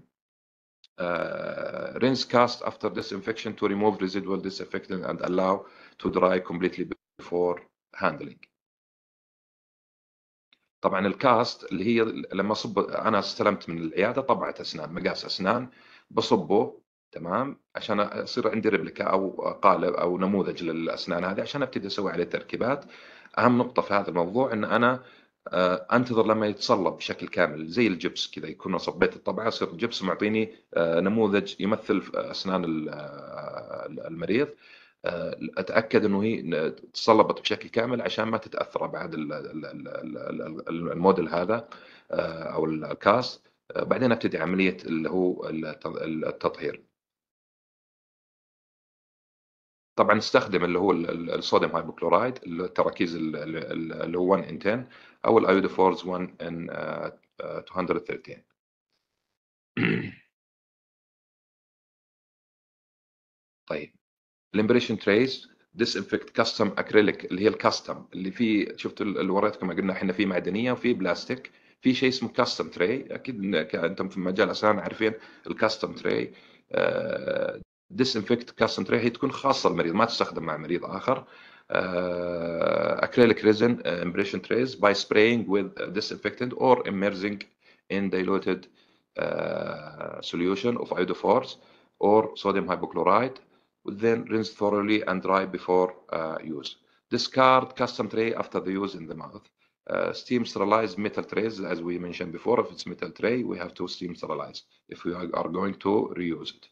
S1: Uh, rinse cast after disinfection to remove residual disinfectant and allow to dry completely before handling. طبعا الكاست اللي هي لما صب انا استلمت من العياده طبعت اسنان مقاس اسنان بصبه تمام عشان اصير عندي ريبليكا او قالب او نموذج للاسنان هذه عشان ابتدي اسوي عليه تركيبات اهم نقطه في هذا الموضوع ان انا آه، انتظر لما يتصلب بشكل كامل زي الجبس كذا يكون صبيت الطبعه يصير الجبس معطيني آه، نموذج يمثل آه، اسنان المريض اتاكد انه هي تصلبت بشكل كامل عشان ما تتاثر بعد الموديل هذا او الكاست بعدين ابتدي عمليه اللي هو
S3: التطهير طبعا استخدم اللي هو
S1: الصوديوم هايبوكلورايد التراكيز اللي هو 1 ان 10 او الايودوفورز
S2: 1 ان 213 طيب الامبريشن تريز
S1: ديسانفكت كاستم اكريليك اللي هي الكاستم اللي فيه شفت اللي وريتكم قلنا احنا في معدنيه وفي بلاستيك في شيء اسمه كاستم تري اكيد انتم في مجال اسنان عارفين الكاستم آه، تري ديسانفكت كاسنتري هي تكون خاصه للمريض ما تستخدم مع مريض اخر acrylic resin impression trays by spraying with disinfectant or immersing in diluted uh, solution of iodophores or sodium hypochlorite then rinse thoroughly and dry before uh, use discard custom tray after the use in the mouth Uh, steam sterilize metal trays as we mentioned before if it's metal tray we have to steam sterilize if we are going to reuse it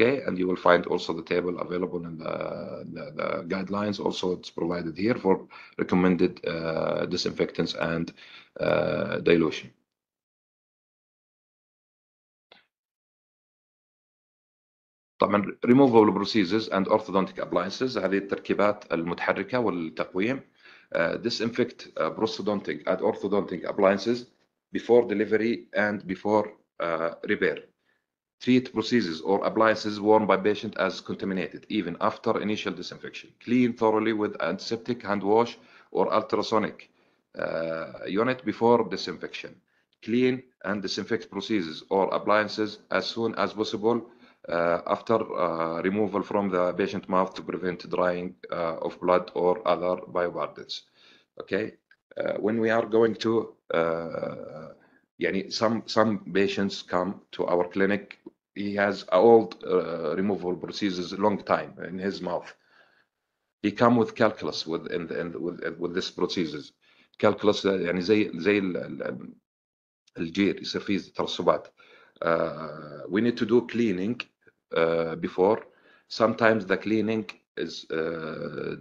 S1: Okay, and you will find also the table available in the, the, the guidelines. Also, it's provided here for recommended uh, disinfectants and
S2: uh, dilution. طبعا removable procedures and orthodontic appliances
S1: uh, disinfect uh, prosthodontic and orthodontic appliances before delivery and before uh, repair Treat procedures or appliances worn by patient as contaminated even after initial disinfection. Clean thoroughly with antiseptic hand wash or ultrasonic uh, unit before disinfection. Clean and disinfect procedures or appliances as soon as possible uh, after uh, removal from the patient mouth to prevent drying uh, of blood or other bioburdens Okay, uh, when we are going to uh, some some patients come to our clinic. He has old uh, removal procedures long time in his mouth. He come with calculus with and and with with this procedures. Calculus uh, يعني زي زي الجير يصير فيه ترسبات. Uh, we need to do cleaning uh, before. Sometimes the cleaning is uh,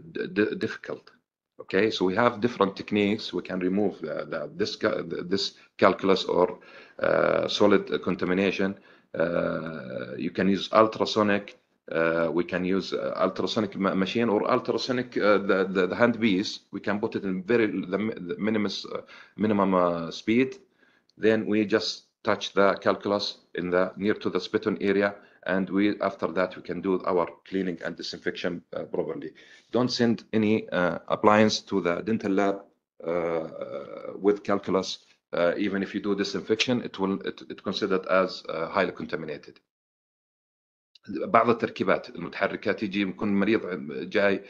S1: difficult. Okay, so we have different techniques. We can remove the, the, this, this calculus or uh, solid contamination. Uh, you can use ultrasonic. Uh, we can use uh, ultrasonic machine or ultrasonic uh, the, the, the handpiece. We can put it in very the, uh, minimum minimum speed. Then we just touch the calculus in the near to the spittoon area and we after that we can do our cleaning and disinfection uh, properly. Don't send any uh, appliance to the dental lab uh, with calculus. even if you do disinfection, it will it, it considered as highly contaminated. بعض التركيبات المتحركه تيجي يكون مريض جاي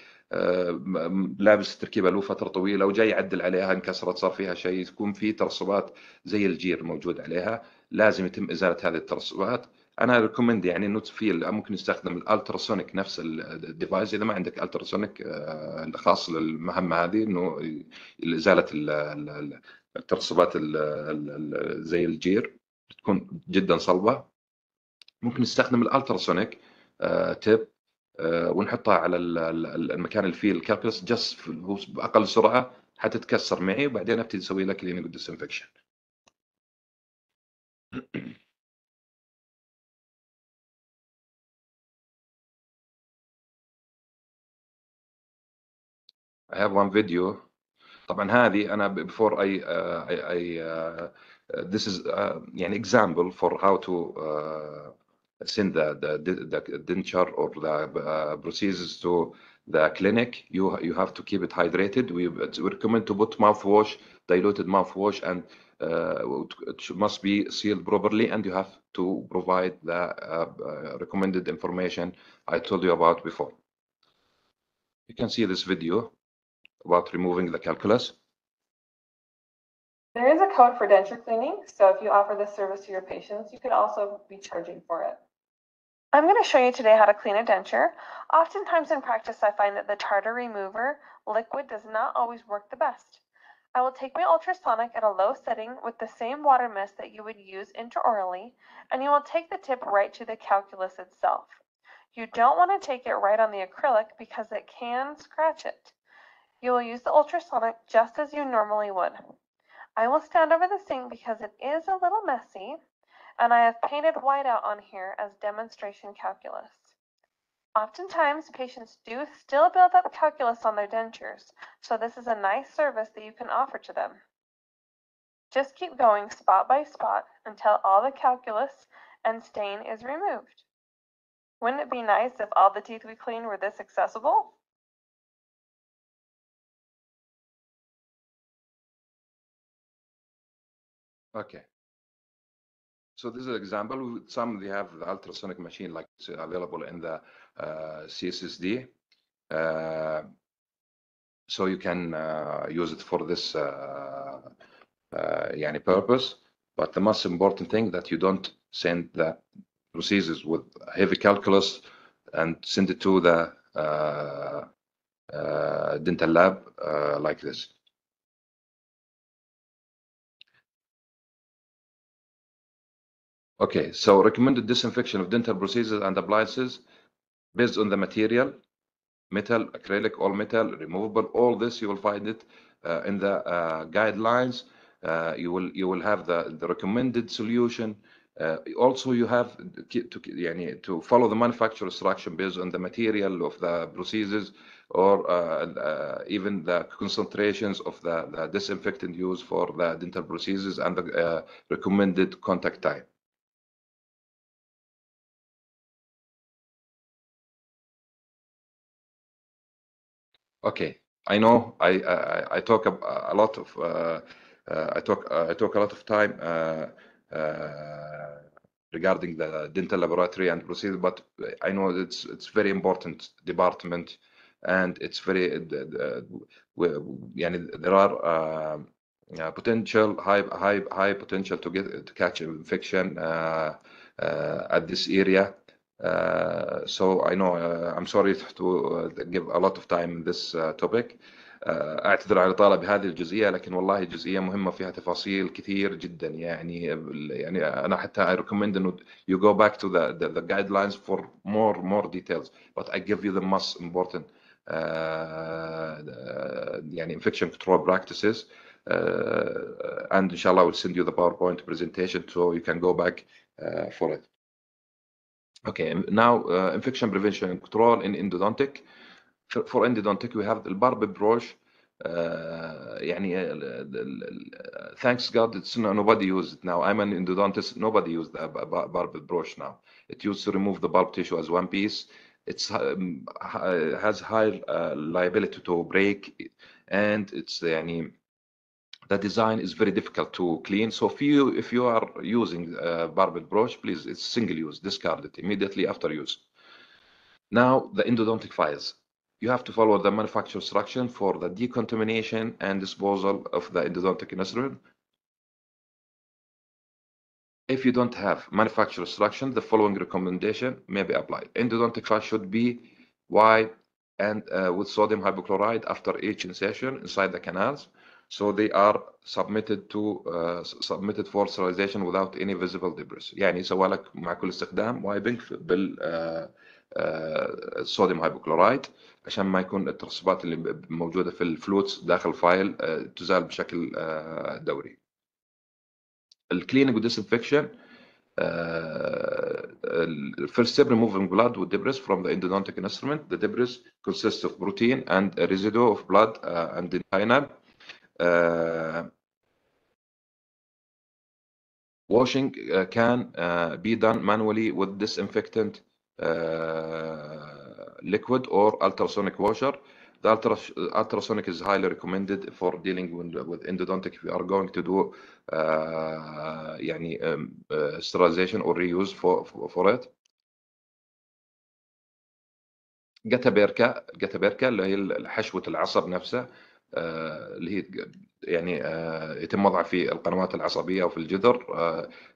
S1: لابس تركيبه له فتره طويله وجاي يعدل عليها انكسرت صار فيها شيء تكون في ترسبات زي الجير موجود عليها لازم يتم ازاله هذه الترسبات انا ريكومند يعني انه في ممكن يستخدم الالتراسونيك نفس الديفايس اذا ما عندك التراسونيك آه، الخاص للمهمه هذه انه ازاله الترسبات زي الجير تكون جدا صلبه ممكن نستخدم الالتراسونيك تيب ونحطها على المكان اللي فيه الكالكلس جس باقل سرعه حتتكسر معي وبعدين ابتدي اسوي لك كلينيك
S2: ديسانفكشن <clears throat> I have one video طبعا هذه انا before I uh, I,
S1: I uh, this is uh, example for how to uh, send the the, the denture or the uh, to the clinic you you have to keep it hydrated we recommend to put mouthwash diluted mouthwash and uh, it must be sealed properly and you have to provide the uh, uh, recommended information I told you about before. You can see this video about removing the calculus? There is a code for denture cleaning, so if you offer this service to your patients, you could also be charging for it. I'm going to show you today how to clean a denture. Oftentimes in practice, I find that the tartar remover liquid does not always work the best. I will take my ultrasonic at a low setting with the same water mist that you would use intraorally, and you will take the tip right to the calculus itself. You don't want to take it right on the acrylic because it can scratch it. You will use the ultrasonic just as you normally would. I will stand over the sink because it is a little messy, and I have painted white out on here as demonstration calculus. Oftentimes, patients do still build up calculus on their dentures, so this is a nice service that you can offer to them. Just keep going spot by spot until all the calculus and stain is
S2: removed. Wouldn't it be nice if all the teeth we clean were this accessible? Okay. So this is an example. Some they have the
S1: ultrasonic machine like it's available in the uh, CSSD. Uh, so you can uh, use it for this uh, uh, any purpose. But the most important thing that you don't send the procedures with heavy calculus and send it to the uh,
S2: dental lab like this. Okay, so recommended disinfection
S3: of
S1: dental procedures and appliances based on the material, metal, acrylic, all metal, removable, all this you will find it uh, in the uh, guidelines. Uh, you will you will have the, the recommended solution. Uh, also, you have to to follow the manufacturer instruction based on the material of the procedures or uh, uh, even the concentrations of the, the disinfectant used for the dental
S2: procedures and the recommended contact time. okay i know i i, I talk a, a lot of uh, uh, i talk
S1: uh, i talk a lot of time uh, uh, regarding the dental laboratory and procedure but i know it's it's very important department and it's very uh, there are um, potential high high high potential to get to catch infection at this area uh, so I know uh, I'm sorry to uh, give a lot of time in this topic. اعتذر على الاطاله al الجزئيه لكن والله جزئيه مهمه فيها تفاصيل كثير جدا يعني يعني انا حتى I recommend انه you go back to the, the, the guidelines for more more details but I give you the most important uh, يعني infection control practices uh, and inshallah I will send you the PowerPoint presentation so you can go back uh, for it. Okay, now uh, infection prevention and control in endodontic. For, for endodontic, we have the barbed brush. Uh, يعني uh, the, thanks God, it's no, nobody uses it now. I'm an endodontist. Nobody uses the barbed brush now. It used to remove the bulb tissue as one piece. It's um, has high uh, liability to break, and it's يعني the design is very difficult to clean. So if you, if you are using a uh, barbell brush, please, it's single use, discard it immediately after use. Now, the endodontic files. You have to follow the manufacturer's instruction for the decontamination and disposal of the endodontic instrument. If you don't have manufacturer's instruction, the following recommendation may be applied. Endodontic file should be wide and uh, with sodium hypochlorite after each insertion inside the canals. so they are submitted to uh, submitted for sterilization without any visible debris يعني سوى لك مع كل استخدام wiping بال الصوديوم هايبوكلورايد عشان ما يكون الترسبات اللي موجوده في الفلوتس داخل الفايل تزال بشكل دوري cleaning disinfection Uh, first step removing blood with debris from the endodontic instrument. The debris consists of protein and residue of blood uh, and dentinal washing can be done manually with disinfectant uh, liquid or ultrasonic washer. The ultrasonic is highly recommended for dealing with endodontic if you are going to do uh, يعني, um, uh, sterilization or reuse for, for, for it. جتابيركا جتابيركا اللي هي حشوة العصب نفسه اللي هي يعني يتم وضعها في القنوات العصبيه او في الجذر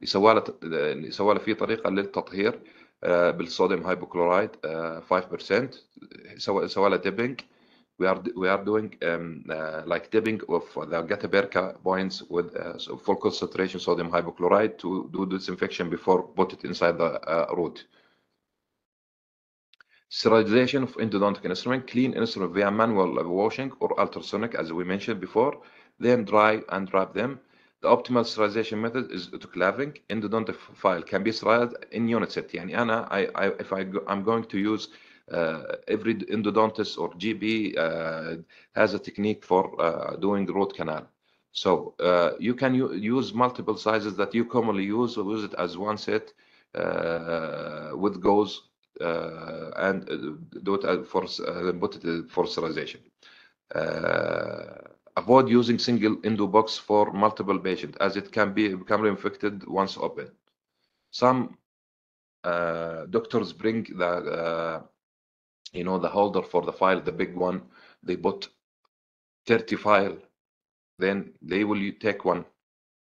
S1: يسوى له في طريقه للتطهير بالصوديوم هايبوكلورايد 5% سوى له ديبنج we are we are doing um, uh, like dipping of the gutta points with uh, full concentration sodium hypochlorite to do disinfection before put it inside the uh, root. Sterilization of endodontic instrument, clean instrument via manual washing or ultrasonic as we mentioned before, then dry and wrap them. The optimal sterilization method is autoclaving. Endodontic file can be sterilized in unit set. يعني Anna, I, I, if I go, I'm going to use uh, every endodontist or GP uh, has a technique for uh, doing root canal. So uh, you can use multiple sizes that you commonly use or use it as one set uh, with gauze uh, and do it for then put it uh, for sterilization. Uh, avoid using single endo box for multiple patients as it can be become infected once open. Some doctors bring the you know the holder for the file, the big one. They put 30 file then they will take one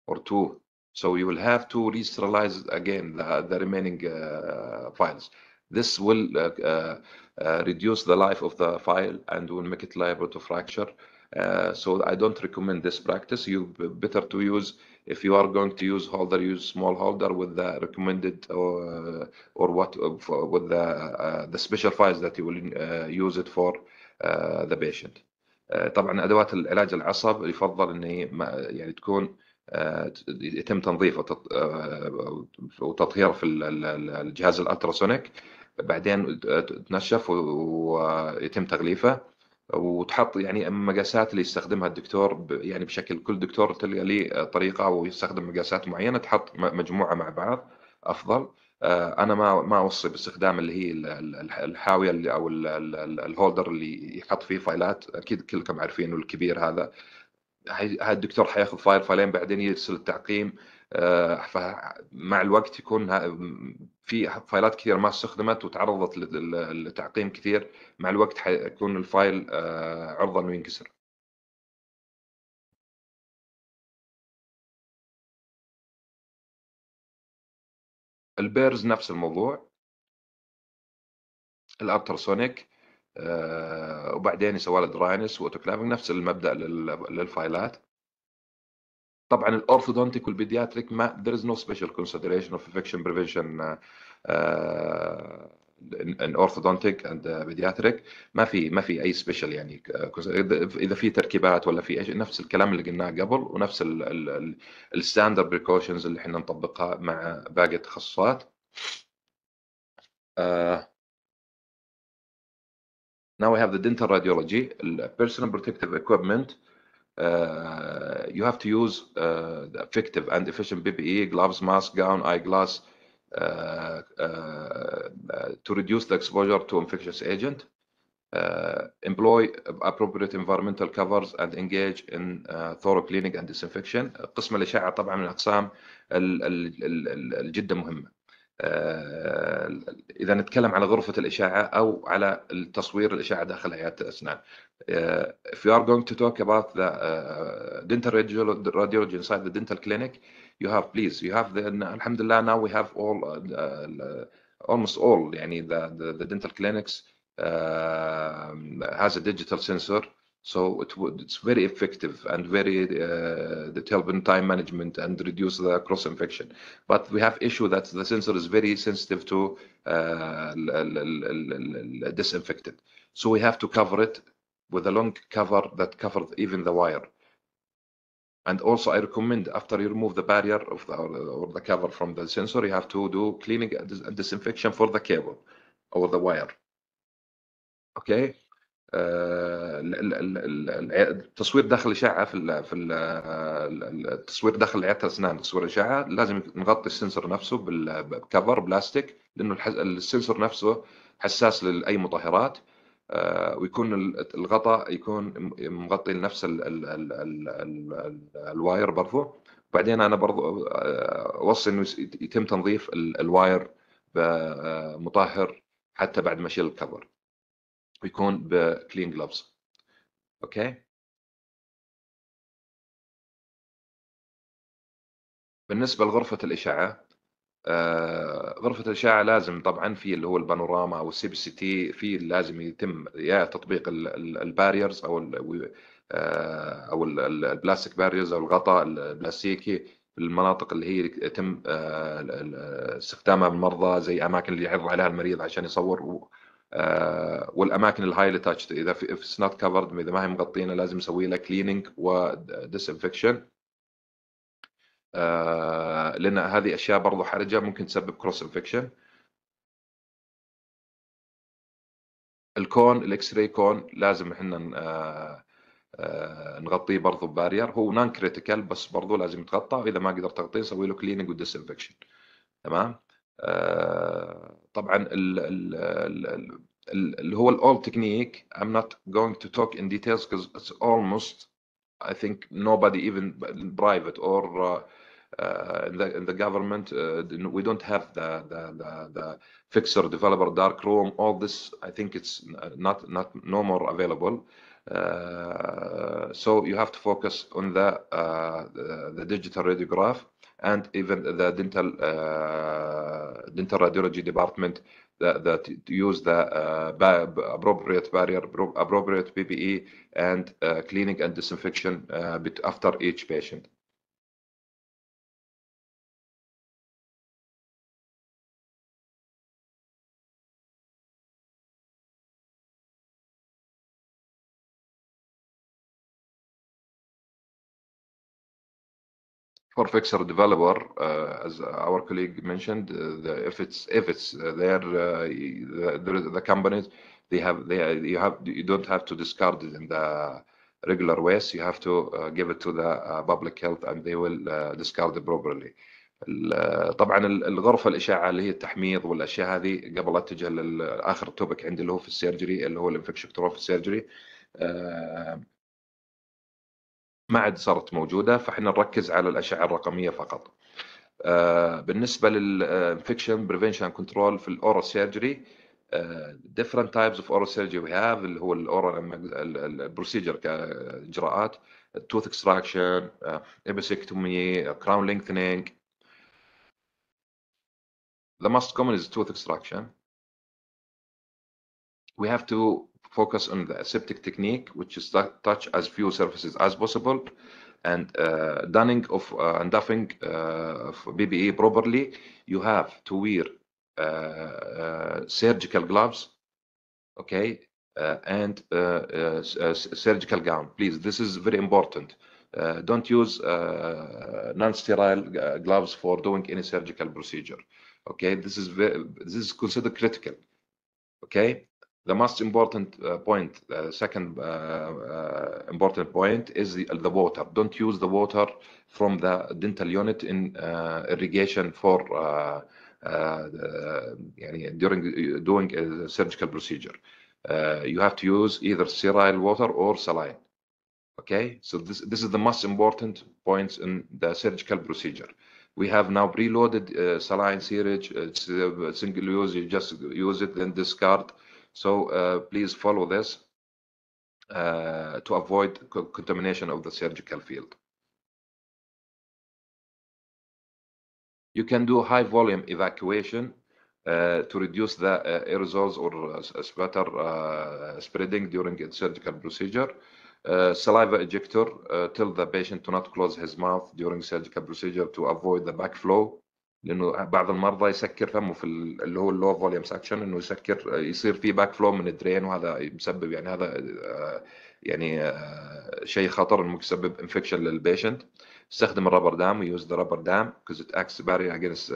S1: or two. So you will have to re-sterilize again the, the remaining uh, files. This will uh, uh, uh, reduce the life of the file and will make it liable to fracture. so I don't recommend this practice. You better to use if you are going to use holder, use small holder with the recommended or, or what with the the special files that you will use it for the patient. طبعا ادوات العلاج العصب يفضل ان هي يعني تكون يتم تنظيفه وتطهير في الجهاز الالتراسونيك بعدين تنشف ويتم تغليفه وتحط يعني المقاسات اللي يستخدمها الدكتور يعني بشكل كل دكتور تلقى لي طريقه ويستخدم مقاسات معينه تحط مجموعه مع بعض افضل آه، انا ما ما اوصي باستخدام اللي هي الحاويه اللي او الهولدر اللي يحط فيه فايلات اكيد كلكم عارفين الكبير هذا الدكتور حياخذ فايل فايلين بعدين يرسل التعقيم آه، مع الوقت يكون في فايلات كثير ما استخدمت وتعرضت لتعقيم كثير مع الوقت حيكون الفايل
S3: آه،
S2: عرضه انه ينكسر البيرز نفس الموضوع الالتراسونيك آه، وبعدين يسوى
S3: له
S1: دراينس واوتوكلافنج نفس المبدا للفايلات طبعا الاورثودونتيك والبيدياتريك ما there is no special consideration of infection prevention ان اورثودونتيك اند بيدياتريك ما في ما في اي سبيشال يعني آه، اذا في تركيبات ولا في نفس الكلام اللي قلناه قبل ونفس الستاندرد بريكوشنز اللي احنا نطبقها مع باقي التخصصات
S3: آه، now we have the dental radiology
S1: personal protective equipment Uh, uh, you have to use uh, effective and efficient PPE, gloves, mask, gown, eyeglass, uh, to reduce the exposure to infectious agent. employ appropriate environmental covers and engage in thorough cleaning and disinfection. قسم الأشعة طبعا من الأقسام الجدا مهمة. اذا نتكلم على غرفه الاشعه او على التصوير الاشعه داخل عياده الاسنان if you are going to talk about the dental radiology inside the dental clinic you have please you have the الحمد لله now we have all almost all يعني the, the, the dental clinics has a digital sensor So it would, it's very effective and very uh, the in time management and reduce the cross infection. But we have issue that the sensor is very sensitive to uh, disinfectant. So we have to cover it with a long cover that covers even the wire. And also, I recommend after you remove the barrier of the, or the cover from the sensor, you have to do cleaning and disinfection for the cable or the wire. Okay, التصوير داخل الاشعه في في التصوير داخل عياده الاسنان تصوير الاشعه لازم نغطي السنسور نفسه بكفر بلاستيك لانه السنسور نفسه حساس لاي مطهرات ويكون الغطاء يكون مغطي لنفس الواير برضه بعدين انا برضه اوصي انه يتم تنظيف الواير
S2: بمطهر حتى بعد ما اشيل الكفر ويكون بكلين جلوفز اوكي بالنسبه لغرفه الاشعه آه، غرفة الإشعة لازم طبعا
S1: في اللي هو البانوراما أو السي بي سي تي في لازم يتم يا تطبيق الباريرز أو آه، أو البلاستيك باريرز أو الغطاء البلاستيكي المناطق اللي هي يتم آه، استخدامها بالمرضى زي أماكن اللي يعرض عليها المريض عشان يصور آه، والاماكن الهايلي تاتش اذا في اتس نوت كفرد اذا ما هي مغطينه لازم نسوي لها كليننج وديسانفكشن لان هذه اشياء برضو حرجه ممكن تسبب كروس انفكشن الكون الاكس راي كون لازم احنا آه، آه، نغطيه برضو ببارير هو نان كريتيكال بس برضو لازم يتغطى واذا ما قدر تغطيه نسوي له كليننج وديسانفكشن تمام طبعا اللي هو الاول تكنيك I'm not going to talk in details because it's almost I think nobody even in private or uh, uh, in, the, in the government uh, we don't have the, the, the, the fixer developer dark room all this I think it's uh, not not no more available uh, so you have to focus on the uh, the digital radiograph and even the dental uh, dental radiology department that, that use the uh, appropriate barrier, appropriate PPE,
S2: and uh, cleaning and disinfection after each patient. for Fixer developer, uh, as our colleague mentioned, uh, the, if it's if it's uh, there,
S1: uh, the, the, companies they have they you have you don't have to discard it in the regular ways. You have to uh, give it to the uh, public health, and they will discard it properly. طبعا الغرفه الاشعه اللي هي التحميض والاشياء هذه قبل اتجه لاخر توبك عندي اللي هو في السيرجري اللي هو الانفكشن في السيرجري آه ما عاد صارت موجودة فإحنا نركز على الأشعة الرقمية فقط آه، بالنسبة للانفكشن بريفنشن كنترول في الأورال آه، سيرجري different types of oral surgery we have اللي هو الاورال البروسيجر كاجراءات tooth extraction آه، episectomy crown lengthening the most common is tooth extraction we have to focus on the aseptic technique, which is touch as few surfaces as possible, and uh, dunning of uh, and duffing uh, of BBE properly. You have to wear uh, uh surgical gloves, okay, uh, and uh, surgical gown. Please, this is very important. don't use non-sterile gloves for doing any surgical procedure. Okay, this is very, this is considered critical. Okay, the most important uh, point, uh, second uh, uh, important point is the, the, water. Don't use the water from the dental unit in uh, irrigation for uh, during doing a surgical procedure. you have to use either sterile water or saline. Okay, so this, this is the most important points in the surgical procedure. We have now preloaded saline syringe, it's single use, you just use it and discard. So uh, please follow this uh, to avoid co contamination of the surgical field. You can do high volume evacuation uh, to reduce the uh, aerosols or uh, uh splatter uh, spreading during a surgical procedure. saliva ejector, tell the patient to not close his mouth during surgical procedure to avoid the backflow. لانه بعض المرضى يسكر فمه في اللي هو اللو فوليوم سكشن انه يسكر يصير في باك فلو من الدرين وهذا مسبب يعني هذا آه، يعني آه، شيء خطر ممكن يسبب انفكشن للبيشنت استخدم الرابر دام ويوز ذا رابر دام كوز ات اكس باري اجينست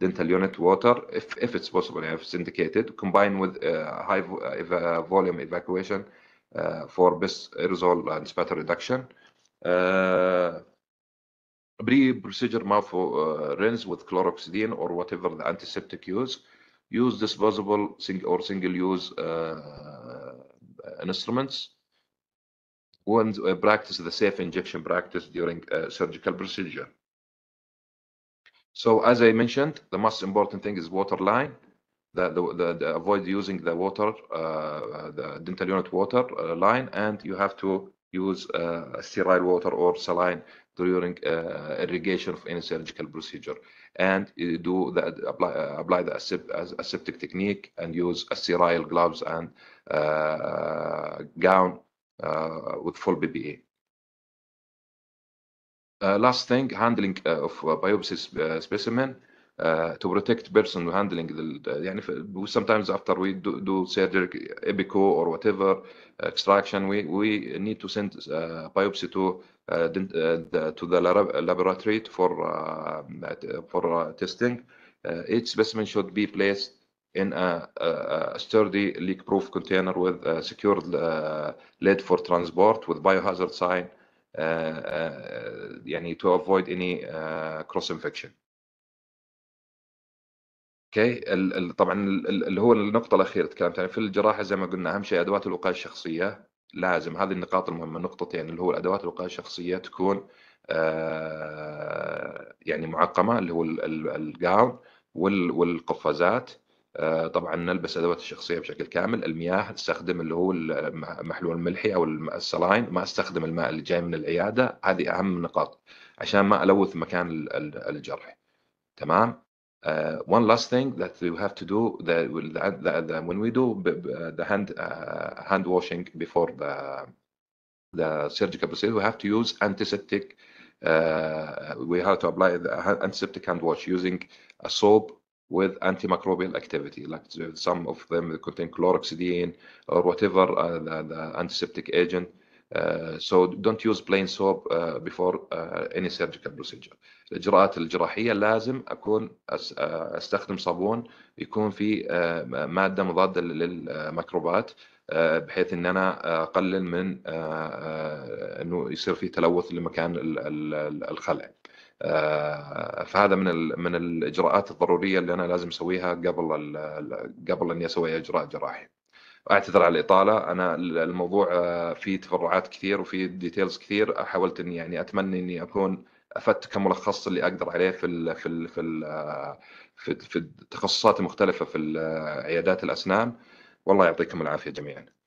S1: دنتال يونت ووتر اف اتس بوسبل يعني اف اتس اندكيتد كومباين وذ هاي فوليوم ايفاكويشن فور بس ايرزول اند سباتر ريدكشن Pre-procedure mouth uh, rinse with chloroxidine or whatever the antiseptic use. Use disposable sing or single-use uh, uh, instruments. And practice the safe injection practice during surgical procedure. So as I mentioned, the most important thing is water line. The, the, the, the avoid using the water, uh, the dental unit water uh, line, and you have to use uh, sterile water or saline during uh, uh, irrigation of any surgical procedure and do the, apply, uh, apply the aseptic technique and use a sterile gloves and gown with full PPE. Uh, last thing, handling uh, of uh, biopsy specimen to protect person handling the, sometimes after we do, do surgery EBICO or whatever extraction we we need to send biopsy to to the laboratory for for testing, each specimen should be placed in a, a sturdy leak-proof container with a secured lid for transport with biohazard sign يعني to avoid any cross-infection. اوكي okay. طبعا اللي هو النقطه الاخيره تكلمت عنها في الجراحه زي ما قلنا اهم شيء ادوات الوقايه الشخصيه لازم هذه النقاط المهمه نقطتين اللي هو الادوات الوقايه الشخصيه تكون آه، يعني معقمه اللي هو الجاون والقفازات آه، طبعا نلبس ادوات الشخصيه بشكل كامل المياه استخدم اللي هو المحلول الملحي او السلاين ما استخدم الماء اللي جاي من العياده هذه اهم النقاط عشان ما الوث مكان الجرح تمام Uh, one last thing that you have to do when we do uh, the hand uh, hand washing before the the surgical procedure, we have to use antiseptic. Uh, we have to apply the antiseptic hand wash using a soap with antimicrobial activity, like some of them contain chlorhexidine or whatever uh, the, the, antiseptic agent. Uh, so don't use plain soap before any surgical procedure. الاجراءات الجراحيه لازم اكون آه، استخدم صابون يكون فيه آه، ماده مضاده للميكروبات آه، بحيث ان انا اقلل من انه يصير في تلوث لمكان الخلع فهذا من من الاجراءات الضروريه اللي انا لازم اسويها قبل قبل اني اسوي اجراء جراحي. اعتذر على الاطاله انا الموضوع فيه تفرعات كثير وفيه ديتيلز كثير حاولت اني يعني اتمنى اني اكون افدت كملخص اللي اقدر عليه في الـ في الـ في الـ في التخصصات المختلفه في
S2: عيادات الاسنان والله يعطيكم العافيه جميعا